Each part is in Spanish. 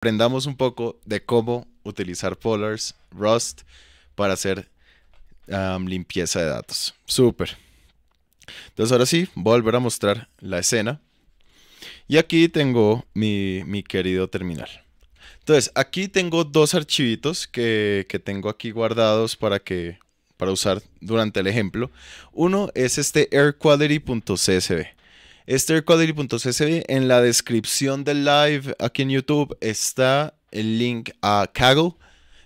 aprendamos un poco de cómo utilizar Polars, Rust para hacer limpieza de datos. Súper. Entonces ahora sí, volver a mostrar la escena. Y aquí tengo mi, querido terminal. Entonces, aquí tengo dos archivitos que, que, tengo aquí guardados para que para usar durante el ejemplo. Uno es este airquality.csv airquality.csv En la descripción del live aquí en YouTube está el link a Kaggle.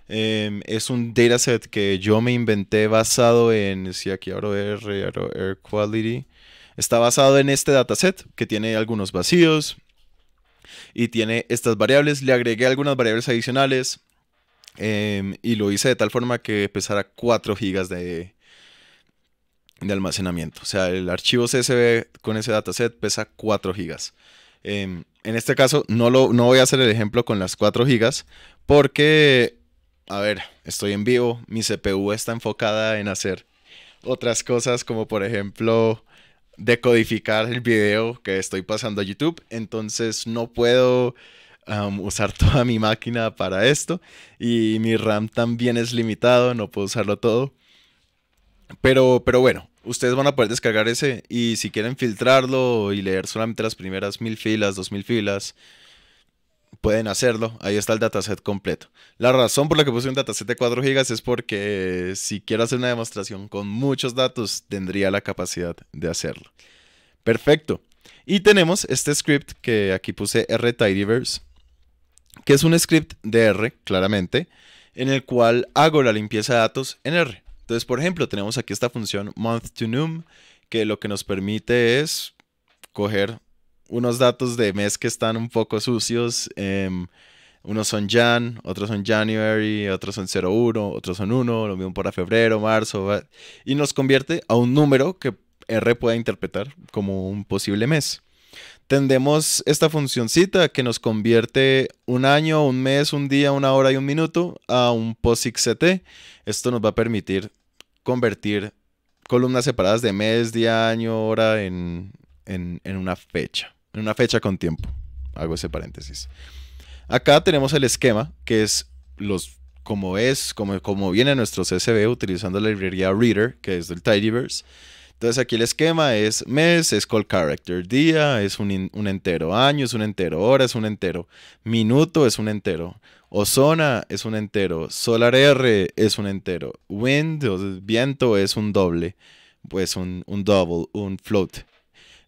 Em, es un dataset que yo me inventé basado en. Si aquí abro R, Air Quality. Está basado en este dataset que tiene algunos vacíos y tiene estas variables. Le agregué algunas variables adicionales em, y lo hice de tal forma que pesara 4 gigas de, de almacenamiento. O sea, el archivo CSV con ese dataset pesa 4 gigas. Em, en este caso, no, lo, no voy a hacer el ejemplo con las 4 gigas porque, a ver, estoy en vivo, mi CPU está enfocada en hacer otras cosas como por ejemplo decodificar el video que estoy pasando a YouTube. Entonces no puedo usar toda mi máquina para esto. Y mi RAM también es limitado, no puedo usarlo todo. Pero, pero bueno, ustedes van a poder descargar ese y si quieren filtrarlo y leer solamente las primeras mil filas, dos mil filas, pueden hacerlo. Ahí está el dataset completo. La razón por la que puse un dataset de 4 GB es porque si quiero hacer una demostración con muchos datos, tendría la capacidad de hacerlo. Perfecto. Y tenemos este script que aquí puse r rtidyverse, que es un script de R, claramente, en el cual hago la limpieza de datos en R. Entonces, por ejemplo, tenemos aquí esta función month to num, que lo que nos permite es coger unos datos de mes que están un poco sucios. Em, unos son Jan, otros son January, otros son 01, otros son 1, lo mismo para febrero, marzo, y nos convierte a un número que R pueda interpretar como un posible mes tendemos esta funcioncita que nos convierte un año, un mes, un día, una hora y un minuto a un POSIX-CT. Esto nos va a permitir convertir columnas separadas de mes, día, año, hora en, una fecha, en una fecha con tiempo. Hago ese paréntesis. Acá tenemos el esquema, que es los como es, como, como viene nuestro CSV utilizando la librería Reader, que es del Tidyverse. Entonces aquí el esquema es mes, es call character día, es un, entero año, es un entero hora, es un entero minuto, es un entero. Ozona es un entero, Solar R es un entero, Wind viento es un doble, pues un, un double, un float.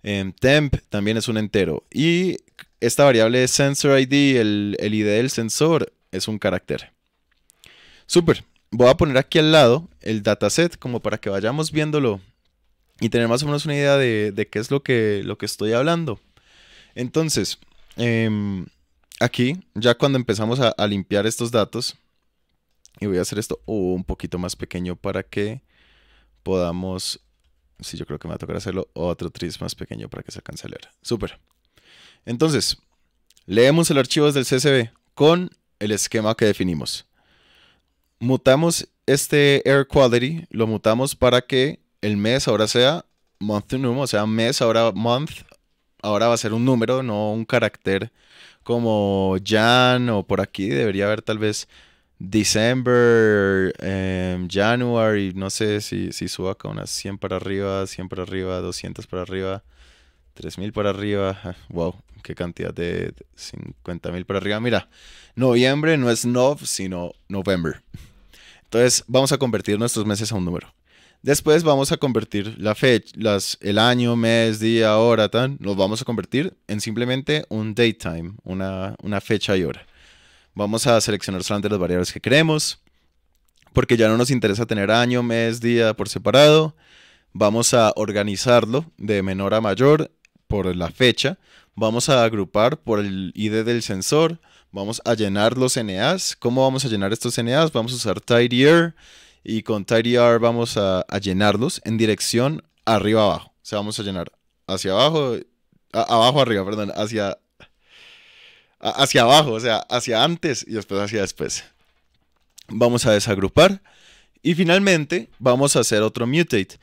Em, temp también es un entero. Y esta variable es sensor ID, el, el ID del sensor es un carácter. super Voy a poner aquí al lado el dataset como para que vayamos viéndolo y tener más o menos una idea de, qué es lo que, lo que estoy hablando. Entonces, em, aquí, ya cuando empezamos a, limpiar estos datos, y voy a hacer esto un poquito más pequeño para que podamos, sí, yo creo que me va a tocar hacerlo otro tris más pequeño para que se alcance a leer. Súper. Entonces, leemos el archivo del el CSV con el esquema que definimos. Mutamos este air quality, lo mutamos para que el mes ahora sea month to num, o sea, mes ahora month, ahora va a ser un número, no un carácter como Jan o por aquí debería haber tal vez December, em, January, no sé si, si suba con unas 100 para arriba, 100 para arriba, 200 para arriba, 3000 para arriba. Ah, wow, qué cantidad de 50.000 para arriba. Mira, noviembre no es nov, sino November. Entonces, vamos a convertir nuestros meses a un número. Después vamos a convertir la fecha, el año, mes, día, hora, tan, nos vamos a convertir en simplemente un datetime, una, una fecha y hora. Vamos a seleccionar solamente las variables que queremos, porque ya no nos interesa tener año, mes, día por separado. Vamos a organizarlo de menor a mayor por la fecha. Vamos a agrupar por el ID del sensor. Vamos a llenar los NAs. ¿Cómo vamos a llenar estos NAs? Vamos a usar tidyr y con TidyR vamos a, llenarlos en dirección arriba abajo. O sea, vamos a llenar hacia abajo, abajo arriba, perdón, hacia, hacia abajo, o sea, hacia antes y después hacia después. Vamos a desagrupar y finalmente vamos a hacer otro mutate.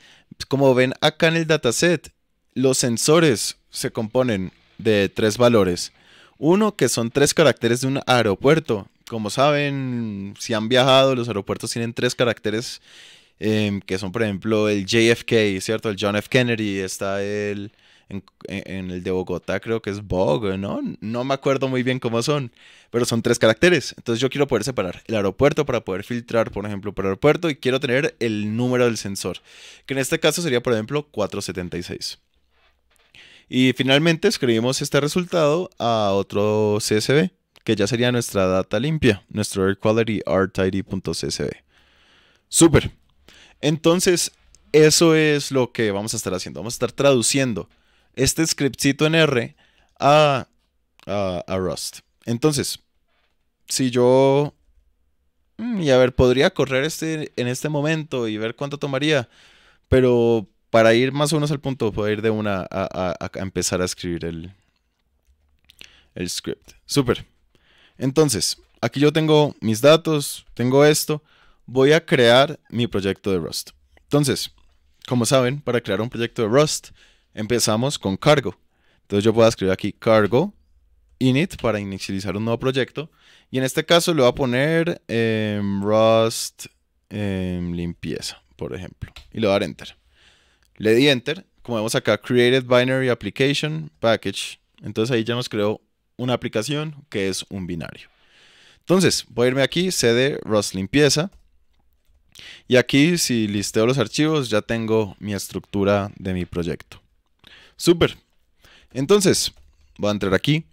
Como ven acá en el dataset, los sensores se componen de tres valores. Uno que son tres caracteres de un aeropuerto como saben, si han viajado, los aeropuertos tienen tres caracteres em, que son, por ejemplo, el JFK, ¿cierto? El John F. Kennedy, está el... En, en, el de Bogotá creo que es Bog, ¿no? No me acuerdo muy bien cómo son, pero son tres caracteres. Entonces yo quiero poder separar el aeropuerto para poder filtrar, por ejemplo, por aeropuerto y quiero tener el número del sensor, que en este caso sería, por ejemplo, 476. Y finalmente escribimos este resultado a otro CSV que ya sería nuestra data limpia, nuestro Air Quality Súper. Entonces, eso es lo que vamos a estar haciendo. Vamos a estar traduciendo este scriptcito en R a, Rust. Entonces, si yo... Mm, y a ver, podría correr este en este momento y ver cuánto tomaría. Pero para ir más o menos al punto, puedo ir de una a, empezar a escribir el, el script. Súper. Entonces, aquí yo tengo mis datos, tengo esto, voy a crear mi proyecto de Rust. Entonces, como saben, para crear un proyecto de Rust, empezamos con cargo. Entonces yo puedo escribir aquí cargo init para inicializar un nuevo proyecto. Y en este caso le voy a poner em, Rust em, limpieza, por ejemplo. Y le voy a dar enter. Le di enter. Como vemos acá, created binary application package. Entonces ahí ya nos creó una aplicación que es un binario. Entonces, voy a irme aquí, cd rust limpieza. Y aquí, si listeo los archivos, ya tengo mi estructura de mi proyecto. Super. Entonces, voy a entrar aquí.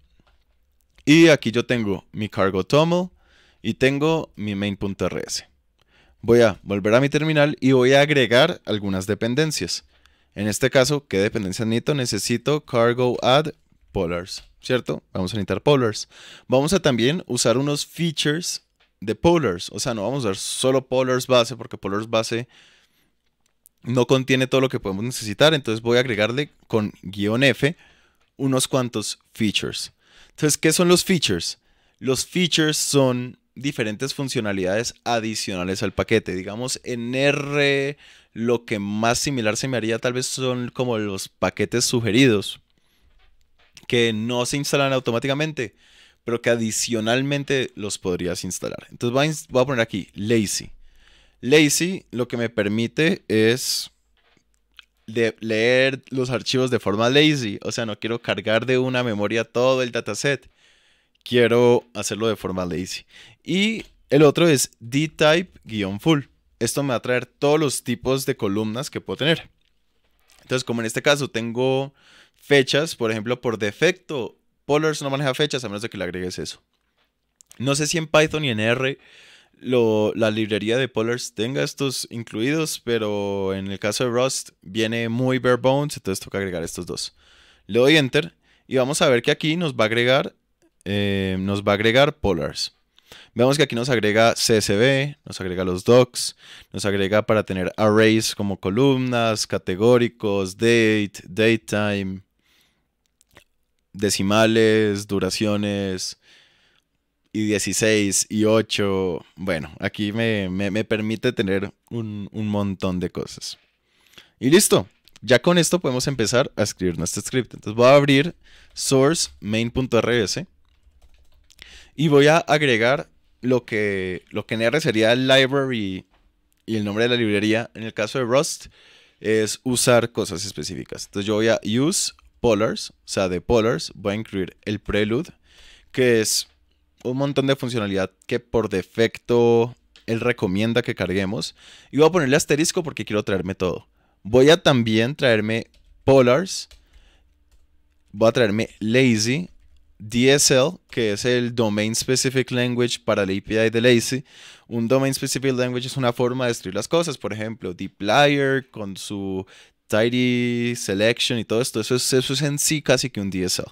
Y aquí yo tengo mi cargo toml y tengo mi main.rs. Voy a volver a mi terminal y voy a agregar algunas dependencias. En este caso, ¿qué dependencia necesito? Necesito cargo add polars. ¿cierto? Vamos a necesitar polars Vamos a también usar unos features de polars O sea, no vamos a usar solo polars base porque polars base no contiene todo lo que podemos necesitar. Entonces voy a agregarle con guión F unos cuantos features. Entonces, ¿qué son los features? Los features son diferentes funcionalidades adicionales al paquete. Digamos, en R lo que más similar se me haría tal vez son como los paquetes sugeridos que no se instalan automáticamente, pero que adicionalmente los podrías instalar. Entonces voy a, poner aquí lazy. Lazy lo que me permite es leer los archivos de forma lazy. O sea, no quiero cargar de una memoria todo el dataset. Quiero hacerlo de forma lazy. Y el otro es dtype-full. Esto me va a traer todos los tipos de columnas que puedo tener. Entonces, como en este caso tengo fechas, por ejemplo, por defecto, Polars no maneja fechas a menos de que le agregues eso. No sé si en Python y en R la librería de Polars tenga estos incluidos, pero en el caso de Rust viene muy bare bones, entonces toca agregar estos dos. Le doy enter y vamos a ver que aquí nos va a agregar, eh, nos va a agregar Polars. Vemos que aquí nos agrega CSV, nos agrega los docs, nos agrega para tener arrays como columnas, categóricos, date, datetime, decimales, duraciones, y 16 y 8. Bueno, aquí me, permite tener un, un, montón de cosas. Y listo. Ya con esto podemos empezar a escribir nuestro script. Entonces voy a abrir source main.rs y voy a agregar lo que, lo que en sería el library y el nombre de la librería, en el caso de Rust, es usar cosas específicas. Entonces yo voy a use polars, o sea, de polars voy a incluir el prelude, que es un montón de funcionalidad que por defecto él recomienda que carguemos. Y voy a ponerle asterisco porque quiero traerme todo. Voy a también traerme polars, voy a traerme lazy DSL, que es el Domain Specific Language para la API de Lazy. Un Domain Specific Language es una forma de escribir las cosas, por ejemplo, dplyr con su tidy selection y todo esto, eso es, eso en sí casi que un DSL.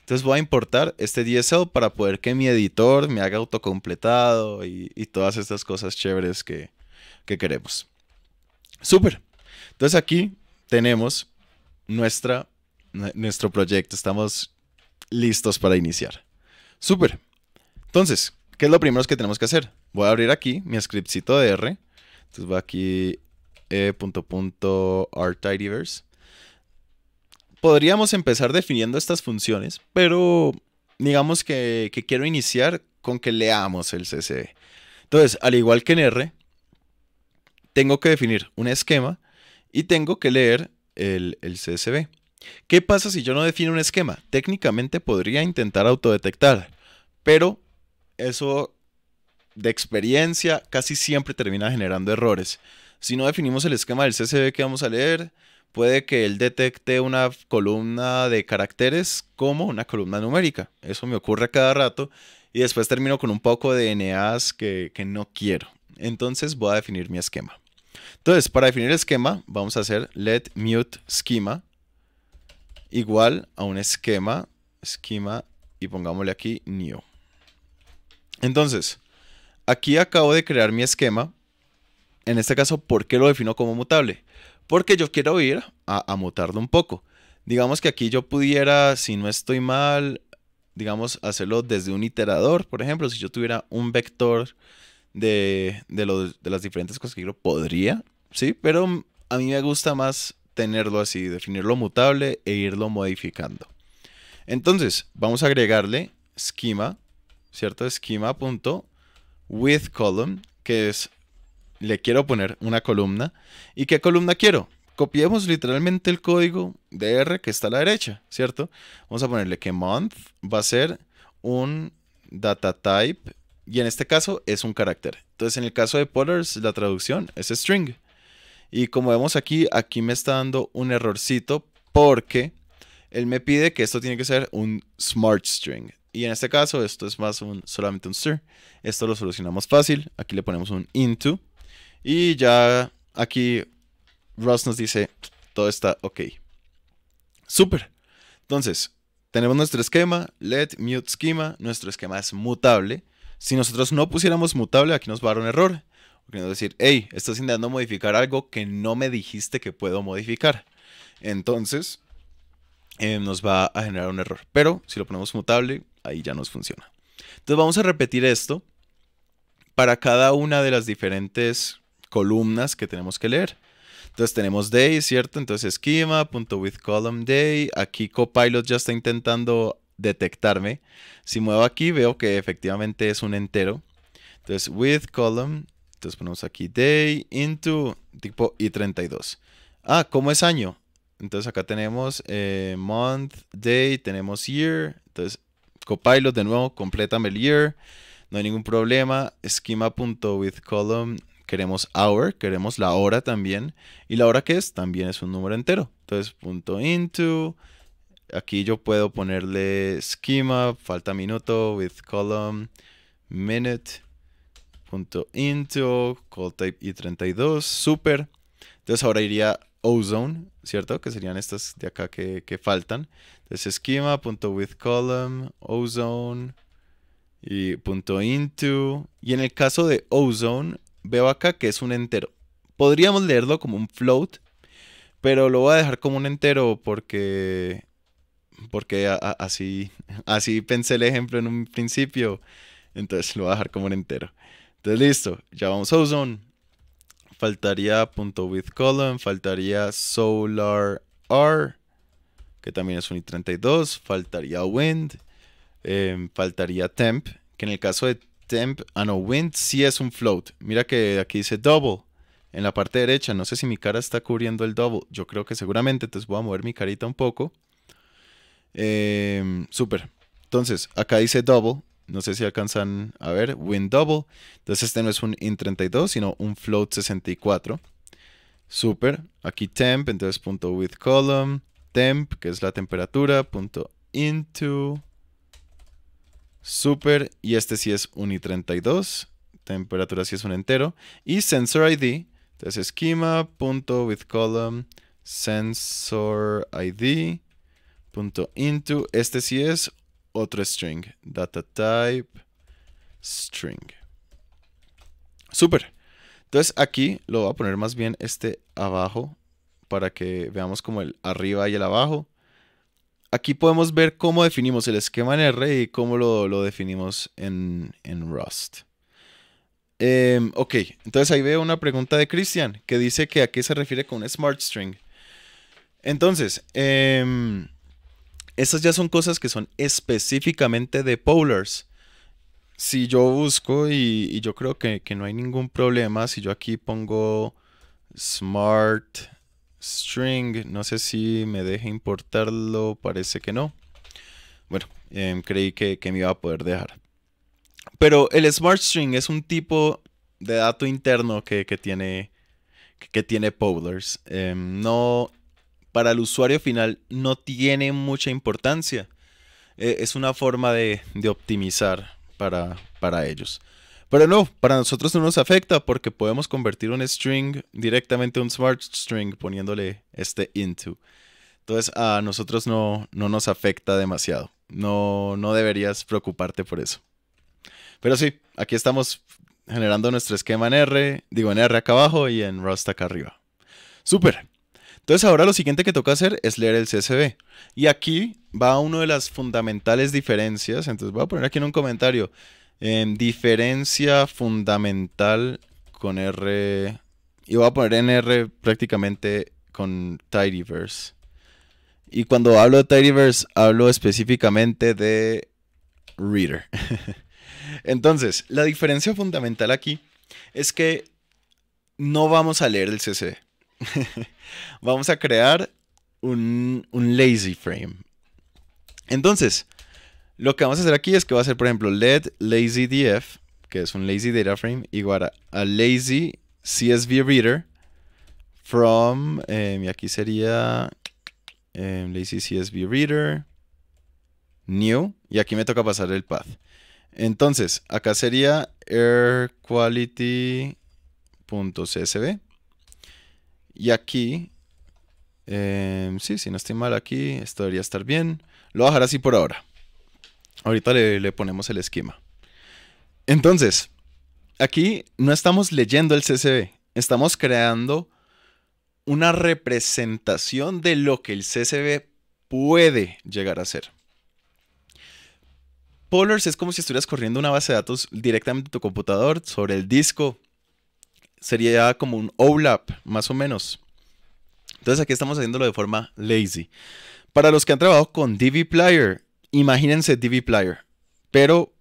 Entonces voy a importar este DSL para poder que mi editor me haga autocompletado y, y todas estas cosas chéveres que, queremos. Súper. Entonces aquí tenemos nuestra, nuestro proyecto. Estamos listos para iniciar. Súper. Entonces, ¿qué es lo primero que tenemos que hacer? Voy a abrir aquí mi scriptcito de R. Entonces voy aquí eh, punto Podríamos empezar definiendo estas funciones, pero digamos que, quiero iniciar con que leamos el CSV. E. Entonces, al igual que en R, tengo que definir un esquema y tengo que leer el, el CSV. ¿Qué pasa si yo no defino un esquema? Técnicamente podría intentar autodetectar, pero eso de experiencia casi siempre termina generando errores. Si no definimos el esquema del CSV que vamos a leer, puede que él detecte una columna de caracteres como una columna numérica. Eso me ocurre a cada rato y después termino con un poco de NAs que, que no quiero. Entonces voy a definir mi esquema. Entonces, para definir el esquema, vamos a hacer let mute schema igual a un esquema, esquema, y pongámosle aquí new. Entonces, aquí acabo de crear mi esquema. En este caso, ¿por qué lo defino como mutable? Porque yo quiero ir a, mutarlo un poco. Digamos que aquí yo pudiera, si no estoy mal, digamos, hacerlo desde un iterador, por ejemplo, si yo tuviera un vector de, de, de las diferentes cosas que quiero, podría, ¿sí? Pero a mí me gusta más tenerlo así, definirlo mutable e irlo modificando. Entonces, vamos a agregarle schema, ¿cierto? Schema que es, le quiero poner una columna. ¿Y qué columna quiero? Copiemos literalmente el código de R que está a la derecha, ¿cierto? Vamos a ponerle que month va a ser un data type y en este caso es un carácter. Entonces, en el caso de Pollers, la traducción es string. Y como vemos aquí, aquí me está dando un errorcito porque él me pide que esto tiene que ser un smart string. Y en este caso, esto es más un, solamente un String. Esto lo solucionamos fácil. Aquí le ponemos un into. Y ya aquí Rust nos dice, todo está ok. Super. Entonces, tenemos nuestro esquema, let mute schema. Nuestro esquema es mutable. Si nosotros no pusiéramos mutable, aquí nos va a dar un error decir, hey, estás intentando modificar algo que no me dijiste que puedo modificar. Entonces, eh, nos va a generar un error. Pero si lo ponemos mutable, ahí ya nos funciona. Entonces vamos a repetir esto para cada una de las diferentes columnas que tenemos que leer. Entonces tenemos day, ¿cierto? Entonces esquema, column day. Aquí Copilot ya está intentando detectarme. Si muevo aquí veo que efectivamente es un entero. Entonces with column entonces ponemos aquí day into tipo i32. Ah, ¿cómo es año? Entonces acá tenemos eh, month, day, tenemos year. Entonces copilot de nuevo, completame el year. No hay ningún problema. with column, queremos hour, queremos la hora también. ¿Y la hora que es? También es un número entero. Entonces, punto into. Aquí yo puedo ponerle schema, falta minuto, with column, minute. .into, call type i32, super. Entonces ahora iría ozone, ¿cierto? Que serían estas de acá que, que faltan. Entonces column, ozone y punto .into. Y en el caso de ozone, veo acá que es un entero. Podríamos leerlo como un float, pero lo voy a dejar como un entero porque porque así así pensé el ejemplo en un principio. Entonces lo voy a dejar como un entero. Entonces, listo, ya vamos a Ozone. Faltaría punto with faltaría solar R, que también es un i32, faltaría wind, em, faltaría temp, que en el caso de temp, ah no, wind sí es un float. Mira que aquí dice double en la parte derecha, no sé si mi cara está cubriendo el double, yo creo que seguramente, entonces voy a mover mi carita un poco. Em, super. Entonces, acá dice double, no sé si alcanzan a ver. Win Double. Entonces este no es un IN 32, sino un float 64. Super. Aquí temp, entonces punto with column. Temp, que es la temperatura, punto into. Super. Y este sí es un i32. Temperatura sí es un entero. Y sensor ID. Entonces esquema, punto with column. Sensor ID. Punto into. Este sí es otro string. Data type string. Super Entonces aquí lo voy a poner más bien este abajo para que veamos como el arriba y el abajo. Aquí podemos ver cómo definimos el esquema en R y cómo lo, definimos en, Rust. Em, ok, entonces ahí veo una pregunta de Christian que dice que a qué se refiere con un smart string. Entonces, em, esas ya son cosas que son específicamente de Polars. Si yo busco y, yo creo que, no hay ningún problema, si yo aquí pongo smart string, no sé si me deja importarlo, parece que no. Bueno, em, creí que, me iba a poder dejar. Pero el smart string es un tipo de dato interno que, tiene que tiene em, no para el usuario final no tiene mucha importancia. E, es una forma de, optimizar para, ellos. Pero no, para nosotros no nos afecta porque podemos convertir un string directamente a un smart string poniéndole este into. Entonces a nosotros no, no nos afecta demasiado. No, no deberías preocuparte por eso. Pero sí, aquí estamos generando nuestro esquema en R, digo en R acá abajo y en Rust acá arriba. Súper. Entonces ahora lo siguiente que toca hacer es leer el CSV. Y aquí va una de las fundamentales diferencias. Entonces voy a poner aquí en un comentario. Em, diferencia fundamental con R. Y voy a poner en R prácticamente con Tidyverse. Y cuando hablo de Tidyverse, hablo específicamente de Reader. Entonces, la diferencia fundamental aquí es que no vamos a leer el CSV. vamos a crear un, lazy frame. Entonces, lo que vamos a hacer aquí es que va a ser, por ejemplo, led lazy df, que es un lazy data frame, igual a, lazy csv reader from, em, y aquí sería eh, lazy csv reader, new, y aquí me toca pasar el path. Entonces, acá sería AirQuality.csv y aquí, em, sí, si no estoy mal aquí, esto debería estar bien. Lo voy a dejar así por ahora. Ahorita le, ponemos el esquema. Entonces, aquí no estamos leyendo el CSV, estamos creando una representación de lo que el CSV puede llegar a ser. Polars es como si estuvieras corriendo una base de datos directamente en tu computador sobre el disco sería como un OLAP, más o menos. Entonces aquí estamos haciéndolo de forma lazy. Para los que han trabajado con Player, imagínense Player, pero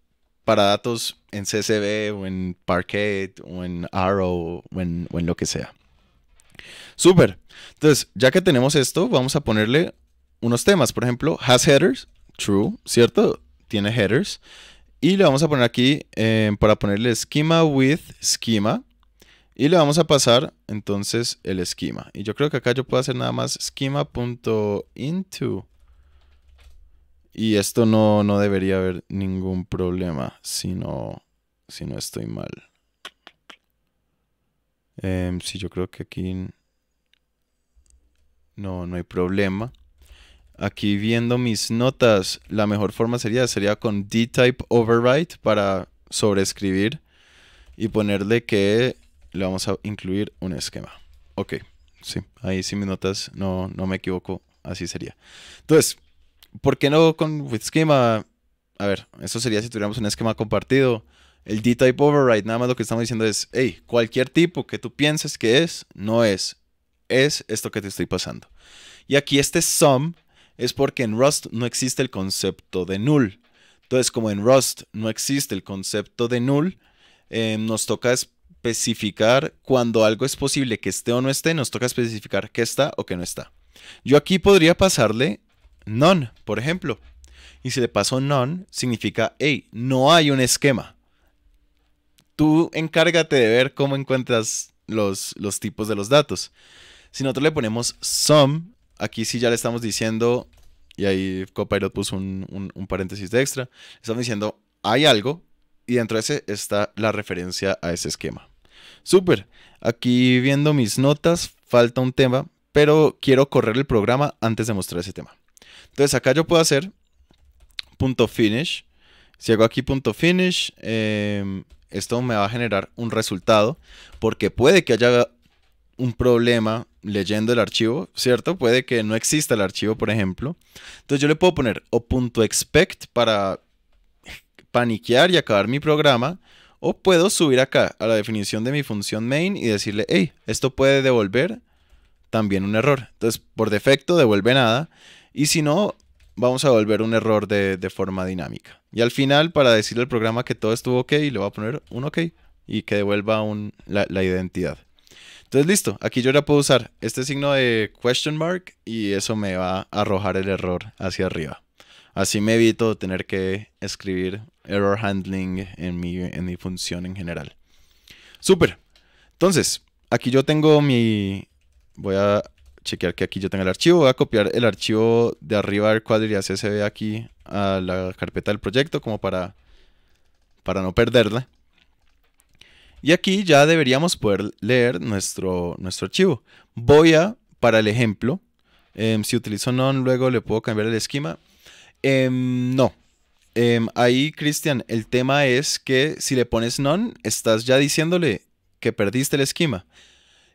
para datos en CSV o en Parquet o en Arrow o en, lo que sea. Super. Entonces, ya que tenemos esto, vamos a ponerle unos temas. Por ejemplo, has headers, true, ¿cierto? Tiene headers. Y le vamos a poner aquí, eh, para ponerle schema with schema, y le vamos a pasar entonces el esquema. Y yo creo que acá yo puedo hacer nada más schema.into. Y esto no, debería haber ningún problema si no, si no estoy mal. Si em, sí, yo creo que aquí no, no hay problema. Aquí viendo mis notas, la mejor forma sería, sería con dtype override para sobreescribir y ponerle que le vamos a incluir un esquema. Ok, sí, ahí sí me notas, no, no me equivoco, así sería. Entonces, ¿por qué no con with schema? A ver, eso sería si tuviéramos un esquema compartido. El D-type override, nada más lo que estamos diciendo es, hey, cualquier tipo que tú pienses que es, no es. Es esto que te estoy pasando. Y aquí este sum es porque en Rust no existe el concepto de null. Entonces, como en Rust no existe el concepto de null, eh, nos toca especificar cuando algo es posible que esté o no esté, nos toca especificar qué está o qué no está. Yo aquí podría pasarle none, por ejemplo. Y si le paso none, significa, hey, no hay un esquema. Tú encárgate de ver cómo encuentras los, los tipos de los datos. Si nosotros le ponemos some, aquí sí ya le estamos diciendo, y ahí Copilot puso un, un paréntesis de extra, estamos diciendo, hay algo, y dentro de ese está la referencia a ese esquema. Super, aquí viendo mis notas, falta un tema, pero quiero correr el programa antes de mostrar ese tema. Entonces acá yo puedo hacer .finish. Si hago aquí punto .finish, em, esto me va a generar un resultado, porque puede que haya un problema leyendo el archivo, ¿cierto? Puede que no exista el archivo, por ejemplo. Entonces yo le puedo poner o punto .expect para paniquear y acabar mi programa, o puedo subir acá a la definición de mi función main y decirle, hey, esto puede devolver también un error. Entonces, por defecto, devuelve nada. Y si no, vamos a devolver un error de, forma dinámica. Y al final, para decirle al programa que todo estuvo ok, le voy a poner un ok y que devuelva la, la identidad. Entonces, listo. Aquí yo ya puedo usar este signo de question mark y eso me va a arrojar el error hacia arriba. Así me evito tener que escribir error handling en mi, en mi función en general. Súper. Entonces, aquí yo tengo mi... Voy a chequear que aquí yo tenga el archivo. Voy a copiar el archivo de arriba del se CSV aquí a la carpeta del proyecto como para, para no perderla. Y aquí ya deberíamos poder leer nuestro, nuestro archivo. Voy a, para el ejemplo, em, si utilizo non luego le puedo cambiar el esquema. Em, no. Em, ahí, Cristian, el tema es que si le pones non, estás ya diciéndole que perdiste el esquema.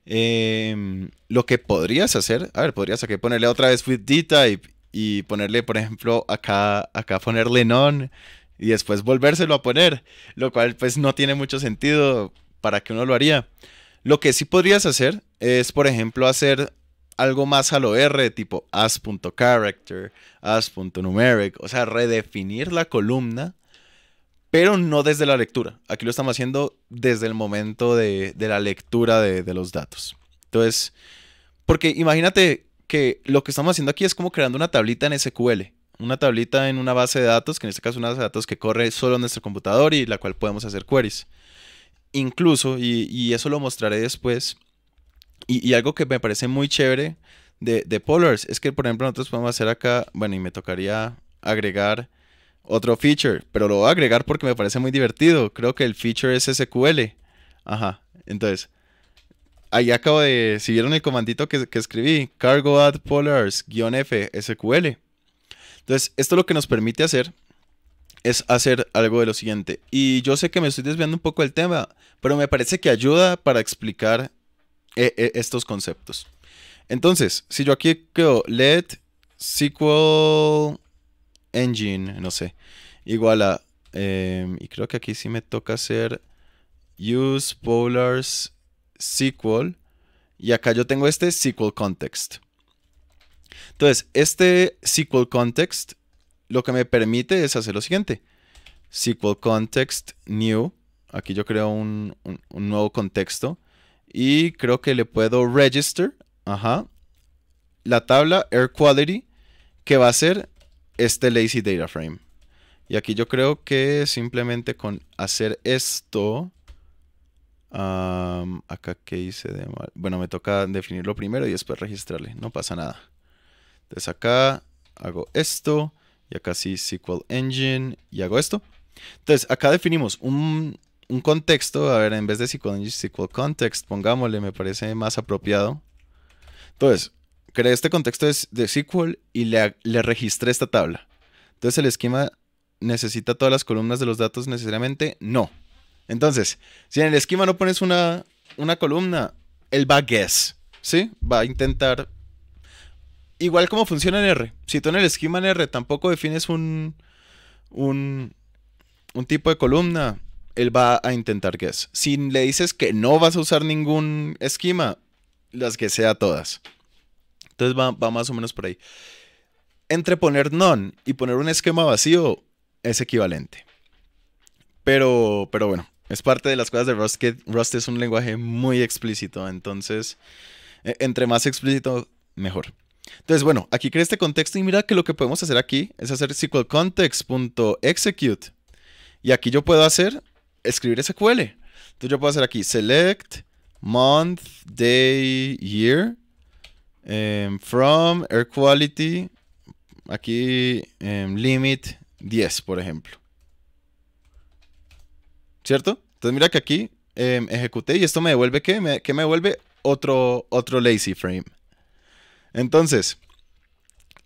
Em, lo que podrías hacer, a ver, podrías aquí ponerle otra vez with D-type y ponerle, por ejemplo, acá, acá ponerle non y después volvérselo a poner, lo cual pues no tiene mucho sentido para que uno lo haría. Lo que sí podrías hacer es, por ejemplo, hacer algo más a lo R, tipo as.character, as.numeric, o sea, redefinir la columna, pero no desde la lectura. Aquí lo estamos haciendo desde el momento de, la lectura de, los datos. Entonces, porque imagínate que lo que estamos haciendo aquí es como creando una tablita en SQL, una tablita en una base de datos, que en este caso es una base de datos que corre solo en nuestro computador y la cual podemos hacer queries. Incluso, y eso lo mostraré después, y, algo que me parece muy chévere de, Polars es que, por ejemplo, nosotros podemos hacer acá, bueno, y me tocaría agregar otro feature, pero lo voy a agregar porque me parece muy divertido. Creo que el feature es SQL. Ajá, entonces, ahí acabo de, si vieron el comandito que, que escribí, cargo add polars-f SQL. Entonces, esto lo que nos permite hacer es hacer algo de lo siguiente. Y yo sé que me estoy desviando un poco del tema, pero me parece que ayuda para explicar e, e, estos conceptos. Entonces, si yo aquí creo Let. SQL Engine, no sé, igual a, em, y creo que aquí sí me toca hacer use polars SQL, y acá yo tengo este SQL context. Entonces, este SQL context lo que me permite es hacer lo siguiente. SQL context new, aquí yo creo un, un nuevo contexto y creo que le puedo register. Ajá. La tabla air quality. Que va a ser este lazy data frame. Y aquí yo creo que simplemente con hacer esto. acá que hice de mal. Bueno, me toca definirlo primero y después registrarle. No pasa nada. Entonces acá hago esto. Y acá sí SQL Engine. Y hago esto. Entonces acá definimos un, un contexto, a ver, en vez de SQL context, pongámosle, me parece más apropiado. Entonces, creé este contexto de, SQL y le, registré esta tabla. Entonces, ¿el esquema necesita todas las columnas de los datos necesariamente? No. Entonces, si en el esquema no pones una, una columna, él va a guess, ¿sí? Va a intentar... Igual como funciona en R. Si tú en el esquema en R tampoco defines un, un, un tipo de columna, él va a intentar que es. Si le dices que no vas a usar ningún esquema, las que sea todas. Entonces va, más o menos por ahí. Entre poner none y poner un esquema vacío es equivalente. Pero, pero bueno, es parte de las cosas de Rust que Rust es un lenguaje muy explícito, entonces e, entre más explícito, mejor. Entonces, bueno, aquí crea este contexto y mira que lo que podemos hacer aquí es hacer SQL context.execute. Y aquí yo puedo hacer escribir SQL. Entonces yo puedo hacer aquí select month, day, year em, from air quality. Aquí em, limit 10, por ejemplo. ¿Cierto? Entonces mira que aquí em, ejecuté y esto me devuelve ¿qué? Me, que me devuelve otro, otro lazy frame. Entonces,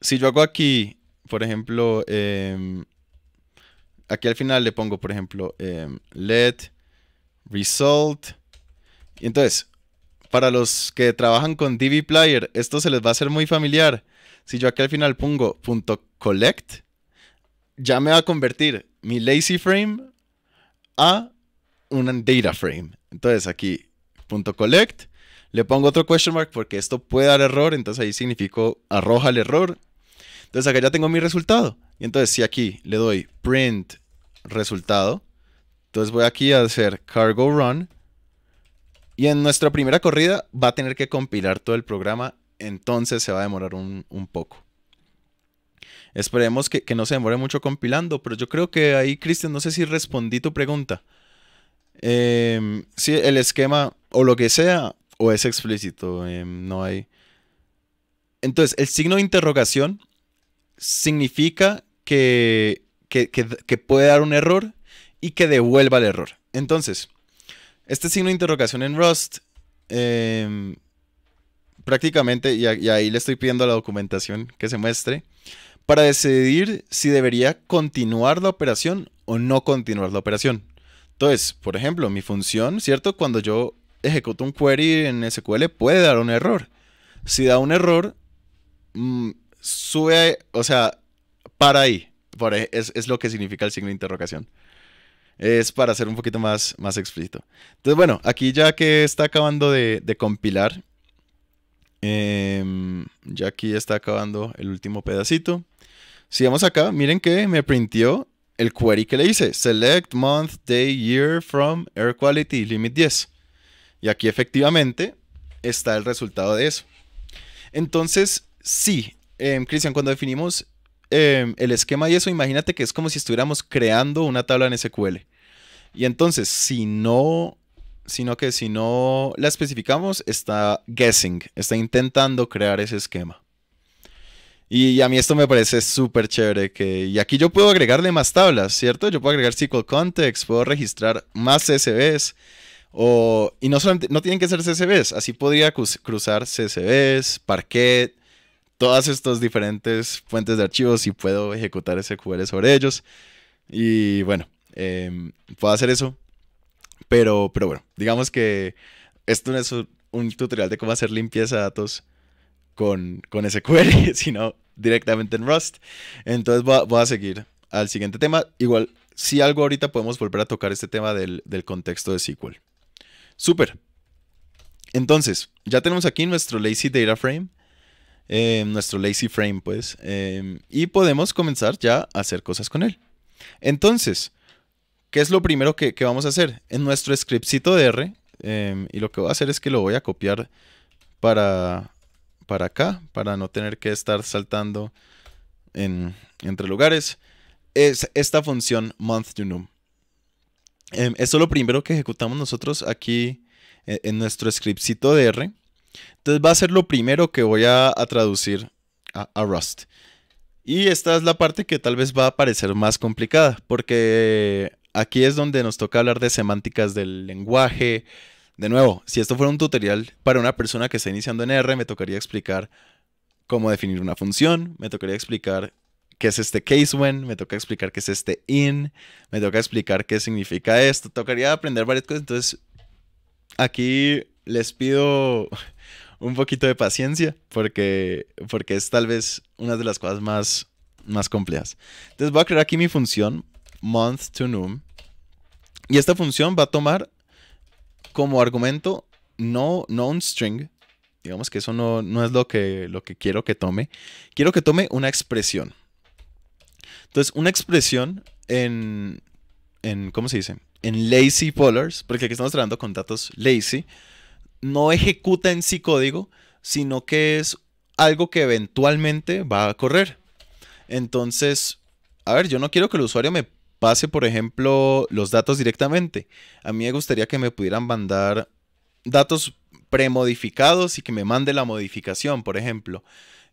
si yo hago aquí, por ejemplo, aquí al final le pongo, por ejemplo, em, let result. Y entonces, para los que trabajan con player esto se les va a hacer muy familiar. Si yo aquí al final pongo .collect, ya me va a convertir mi lazy frame a un data frame. Entonces aquí, punto .collect, le pongo otro question mark porque esto puede dar error, entonces ahí significó arroja el error. Entonces acá ya tengo mi resultado. Y entonces si aquí le doy print resultado, entonces voy aquí a hacer cargo run. Y en nuestra primera corrida va a tener que compilar todo el programa, entonces se va a demorar un, poco. Esperemos que, no se demore mucho compilando, pero yo creo que ahí, Cristian, no sé si respondí tu pregunta. Em, si el esquema o lo que sea, o es explícito, em, no hay. Entonces, el signo de interrogación significa que, puede dar un error y que devuelva el error. Entonces, este signo de interrogación en Rust, em, prácticamente, y, ahí le estoy pidiendo la documentación que se muestre, para decidir si debería continuar la operación o no continuar la operación. Entonces, por ejemplo, mi función, ¿cierto? Cuando yo ejecuto un query en SQL puede dar un error. Si da un error, mm, sube, o sea, para ahí. E, es, lo que significa el signo de interrogación. Es para ser un poquito más, más explícito. Entonces, bueno, aquí ya que está acabando de, compilar, em, ya aquí está acabando el último pedacito. Si vamos acá, miren que me printió el query que le hice. Select month, day, year from air quality limit 10. Y aquí efectivamente está el resultado de eso. Entonces, sí, em, Cristian, cuando definimos Em, el esquema y eso, imagínate que es como si estuviéramos creando una tabla en SQL. Y entonces, si no, sino que si no la especificamos, está guessing, está intentando crear ese esquema. Y a mí esto me parece súper chévere. Que, y aquí yo puedo agregarle más tablas, ¿cierto? Yo puedo agregar SQL Context, puedo registrar más CSVs. O, y no solamente, no tienen que ser CSVs, así podría cruzar CSVs, Parquet, todas estas diferentes fuentes de archivos y puedo ejecutar SQL sobre ellos. Y bueno, em, puedo hacer eso. Pero, pero bueno, digamos que esto no es un tutorial de cómo hacer limpieza de datos con, con SQL, sino directamente en Rust. Entonces voy a, seguir al siguiente tema. Igual, si algo ahorita podemos volver a tocar este tema del, del contexto de SQL. Súper. Entonces, ya tenemos aquí nuestro lazy data frame eh, nuestro lazy frame, pues, em, y podemos comenzar ya a hacer cosas con él. Entonces, ¿qué es lo primero que, vamos a hacer? En nuestro scriptcito de R, em, y lo que voy a hacer es que lo voy a copiar para, para acá, para no tener que estar saltando en, entre lugares, es esta función month month_to_num. esto em, es lo primero que ejecutamos nosotros aquí eh, en nuestro scriptcito de R. Entonces va a ser lo primero que voy a, traducir a, Rust. Y esta es la parte que tal vez va a parecer más complicada, porque aquí es donde nos toca hablar de semánticas del lenguaje. De nuevo, si esto fuera un tutorial para una persona que está iniciando en R, me tocaría explicar cómo definir una función, me tocaría explicar qué es este case when, me toca explicar qué es este in, me toca explicar qué significa esto, tocaría aprender varias cosas, entonces aquí les pido un poquito de paciencia porque, porque es tal vez una de las cosas más, más complejas. Entonces voy a crear aquí mi función month to num y esta función va a tomar como argumento no, no un string, digamos que eso no, es lo que, lo que quiero que tome, quiero que tome una expresión. Entonces, una expresión en, en ¿cómo se dice? En lazy polars, porque aquí estamos trabajando con datos lazy, no ejecuta en sí código, sino que es algo que eventualmente va a correr. Entonces, a ver, yo no quiero que el usuario me pase, por ejemplo, los datos directamente. A mí me gustaría que me pudieran mandar datos premodificados y que me mande la modificación, por ejemplo.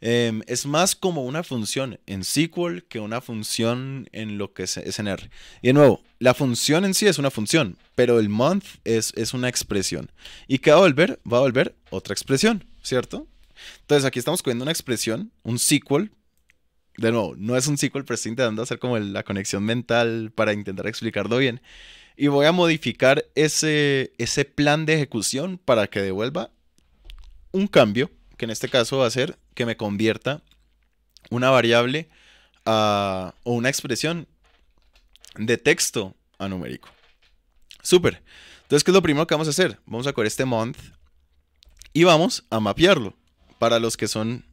Em, es más como una función en SQL que una función en lo que es, SNR. Y de nuevo, la función en sí es una función, pero el month es, una expresión. ¿Y qué va a volver? Va a volver otra expresión, ¿cierto? Entonces aquí estamos cogiendo una expresión, un SQL. De nuevo, no es un SQL, pero estoy intentando hacer como la conexión mental para intentar explicarlo bien. Y voy a modificar ese, ese plan de ejecución para que devuelva un cambio, que en este caso va a ser que me convierta una variable a, ah, o una expresión de texto a numérico. Súper. Entonces, ¿qué es lo primero que vamos a hacer? Vamos a coger este month y vamos a mapearlo. Para los que son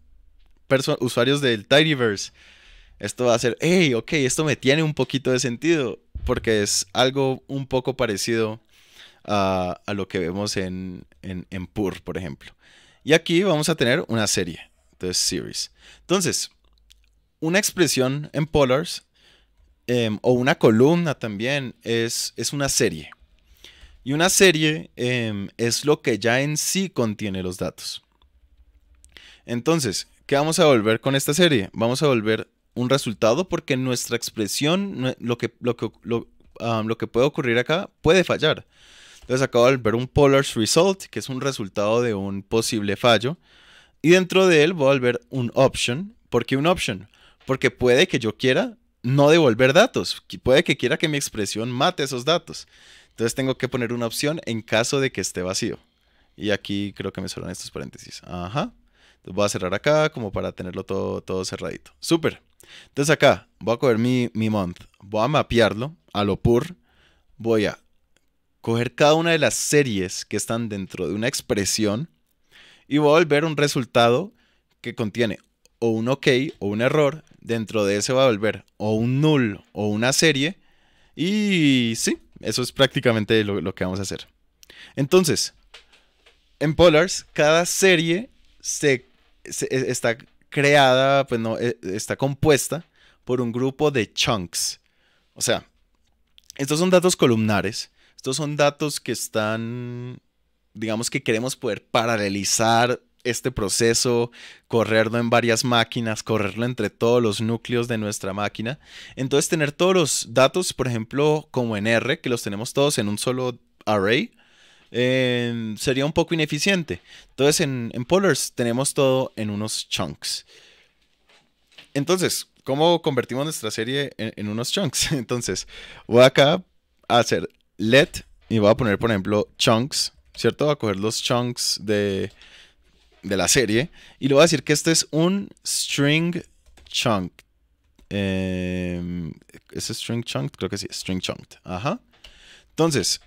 usuarios del Tidyverse, esto va a ser, hey, ok, esto me tiene un poquito de sentido, porque es algo un poco parecido a, lo que vemos en, en Pur, por ejemplo. Y aquí vamos a tener una serie, entonces series. Entonces, una expresión en polars Em, o una columna también es, es una serie. Y una serie em, es lo que ya en sí contiene los datos. Entonces, ¿qué vamos a volver con esta serie? Vamos a volver un resultado porque nuestra expresión, lo que, lo lo, que puede ocurrir acá, puede fallar. Entonces acabo de ver un polar Result, que es un resultado de un posible fallo. Y dentro de él voy a volver un option. ¿Por qué un option? Porque puede que yo quiera no devolver datos. Puede que quiera que mi expresión mate esos datos. Entonces tengo que poner una opción en caso de que esté vacío. Y aquí creo que me sobran estos paréntesis. Ajá. Entonces voy a cerrar acá como para tenerlo todo, todo cerradito. Súper. Entonces acá voy a coger mi, mi month. Voy a mapearlo a lo pur. Voy a coger cada una de las series que están dentro de una expresión y voy a volver un resultado que contiene o un ok o un error dentro de ese va a volver o un null o una serie. Y sí, eso es prácticamente lo, que vamos a hacer. Entonces, en Polars, cada serie e, está creada, pues no, e, está compuesta por un grupo de chunks. O sea, estos son datos columnares. Estos son datos que están, digamos que queremos poder paralelizar este proceso, correrlo en varias máquinas, correrlo entre todos los núcleos de nuestra máquina. Entonces tener todos los datos, por ejemplo, como en R, que los tenemos todos en un solo array, sería un poco ineficiente. Entonces en, en Polars tenemos todo en unos chunks. Entonces, ¿cómo convertimos nuestra serie en, unos chunks? Entonces, voy acá a hacer let y voy a poner, por ejemplo, chunks, ¿cierto? Voy a coger los chunks de de la serie. Y le voy a decir que este es un string chunk. Eh, ¿Es string chunk? Creo que sí, string chunk. Ajá. Entonces,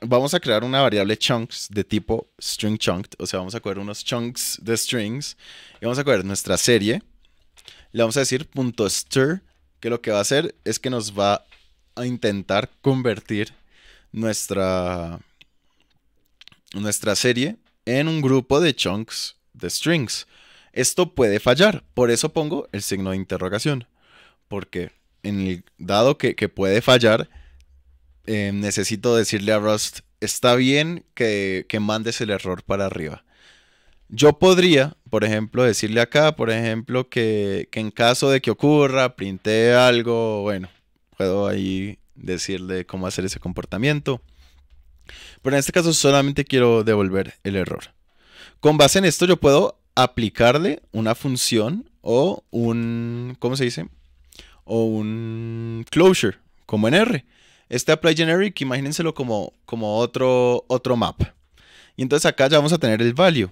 vamos a crear una variable chunks de tipo string chunk. O sea, vamos a coger unos chunks de strings. Y vamos a coger nuestra serie. Le vamos a decir punto .stir, que lo que va a hacer es que nos va a intentar convertir nuestra, nuestra serie en un grupo de chunks de strings. Esto puede fallar, por eso pongo el signo de interrogación, porque en el, dado que, puede fallar, eh, necesito decirle a Rust, está bien que, que mandes el error para arriba. Yo podría, por ejemplo, decirle acá, por ejemplo, que, en caso de que ocurra, Printé algo, bueno, puedo ahí decirle cómo hacer ese comportamiento. Pero en este caso solamente quiero devolver el error. Con base en esto yo puedo aplicarle una función o un, ¿cómo se dice? O un closure, como en R. Este apply generic, imagínenselo como, como otro, otro map. Y entonces acá ya vamos a tener el value.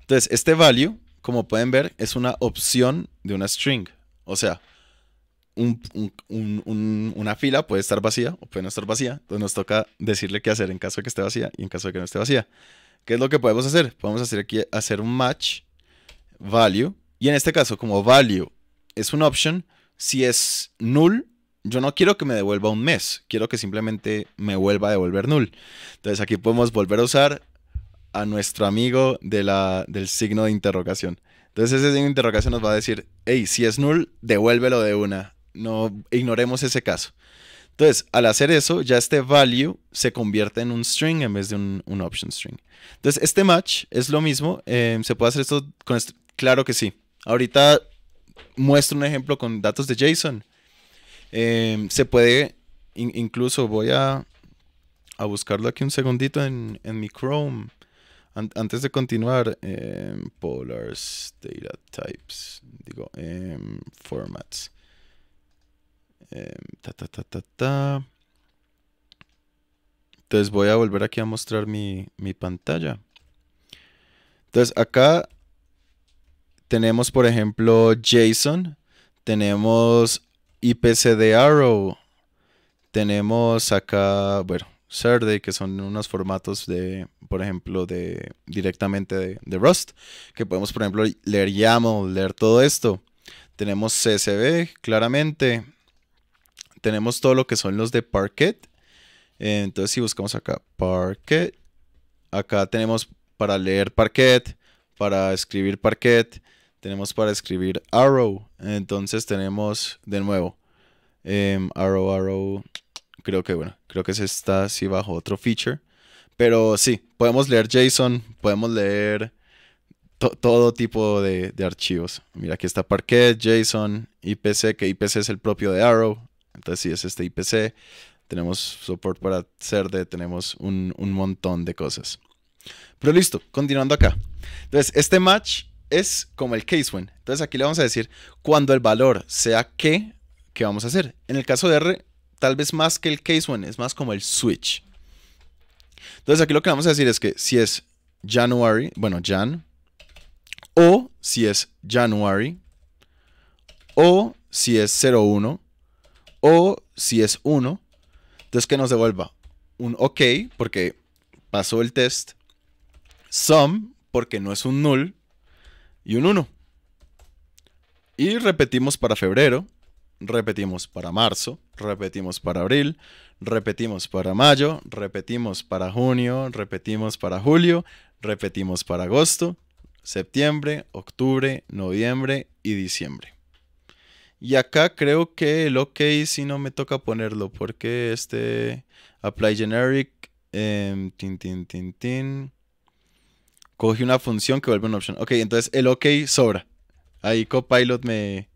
Entonces este value, como pueden ver, es una opción de una string. O sea, una fila puede estar vacía o puede no estar vacía. Entonces nos toca decirle qué hacer en caso de que esté vacía y en caso de que no esté vacía. ¿Qué es lo que podemos hacer? Podemos hacer aquí hacer un match value. Y en este caso, como value es un option, si es null, yo no quiero que me devuelva un mes. Quiero que simplemente me vuelva a devolver null. Entonces aquí podemos volver a usar a nuestro amigo de la, del signo de interrogación. Entonces ese signo de interrogación nos va a decir, hey, si es null, devuélvelo de una no ignoremos ese caso. Entonces, al hacer eso, ya este value se convierte en un string en vez de un, option string. Entonces, este match es lo mismo. Eh, ¿Se puede hacer esto con esto? Claro que sí. Ahorita muestro un ejemplo con datos de JSON. Eh, se puede, incluso voy a, buscarlo aquí un segundito en, en mi Chrome. antes de continuar, eh, Polars, Data Types, digo, eh, formats. Em, ta, ta, ta, Entonces voy a volver aquí a mostrar mi, pantalla. Entonces acá tenemos, por ejemplo, JSON, tenemos IPC de Arrow, tenemos acá, bueno, Serde que son unos formatos de, por ejemplo, de directamente de, de, Rust, que podemos, por ejemplo, leer YAML, leer todo esto. Tenemos CSV, claramente tenemos todo lo que son los de Parquet. entonces, si buscamos acá Parquet, acá tenemos para leer Parquet, para escribir Parquet, tenemos para escribir Arrow. Entonces, tenemos de nuevo em, Arrow, Arrow. Creo que bueno, creo que se está así bajo otro feature. Pero sí, podemos leer JSON, podemos leer todo tipo de, de, archivos. Mira, aquí está Parquet, JSON, IPC, que IPC es el propio de Arrow, entonces, si es este IPC, tenemos soporte para de tenemos un, montón de cosas. Pero listo, continuando acá. Entonces, este match es como el case when. Entonces, aquí le vamos a decir cuando el valor sea que, ¿qué vamos a hacer? En el caso de R, tal vez más que el case when es más como el switch. Entonces, aquí lo que vamos a decir es que si es January, bueno, Jan, o si es January, o si es 01, o si es 1, entonces que nos devuelva un OK porque pasó el test, sum porque no es un null y un 1. Y repetimos para febrero, repetimos para marzo, repetimos para abril, repetimos para mayo, repetimos para junio, repetimos para julio, repetimos para agosto, septiembre, octubre, noviembre y diciembre. Y acá creo que el OK sí no me toca ponerlo porque este apply generic, eh, tin, tin, tin, coge una función que vuelve una opción. Ok, entonces el OK sobra. Ahí Copilot me,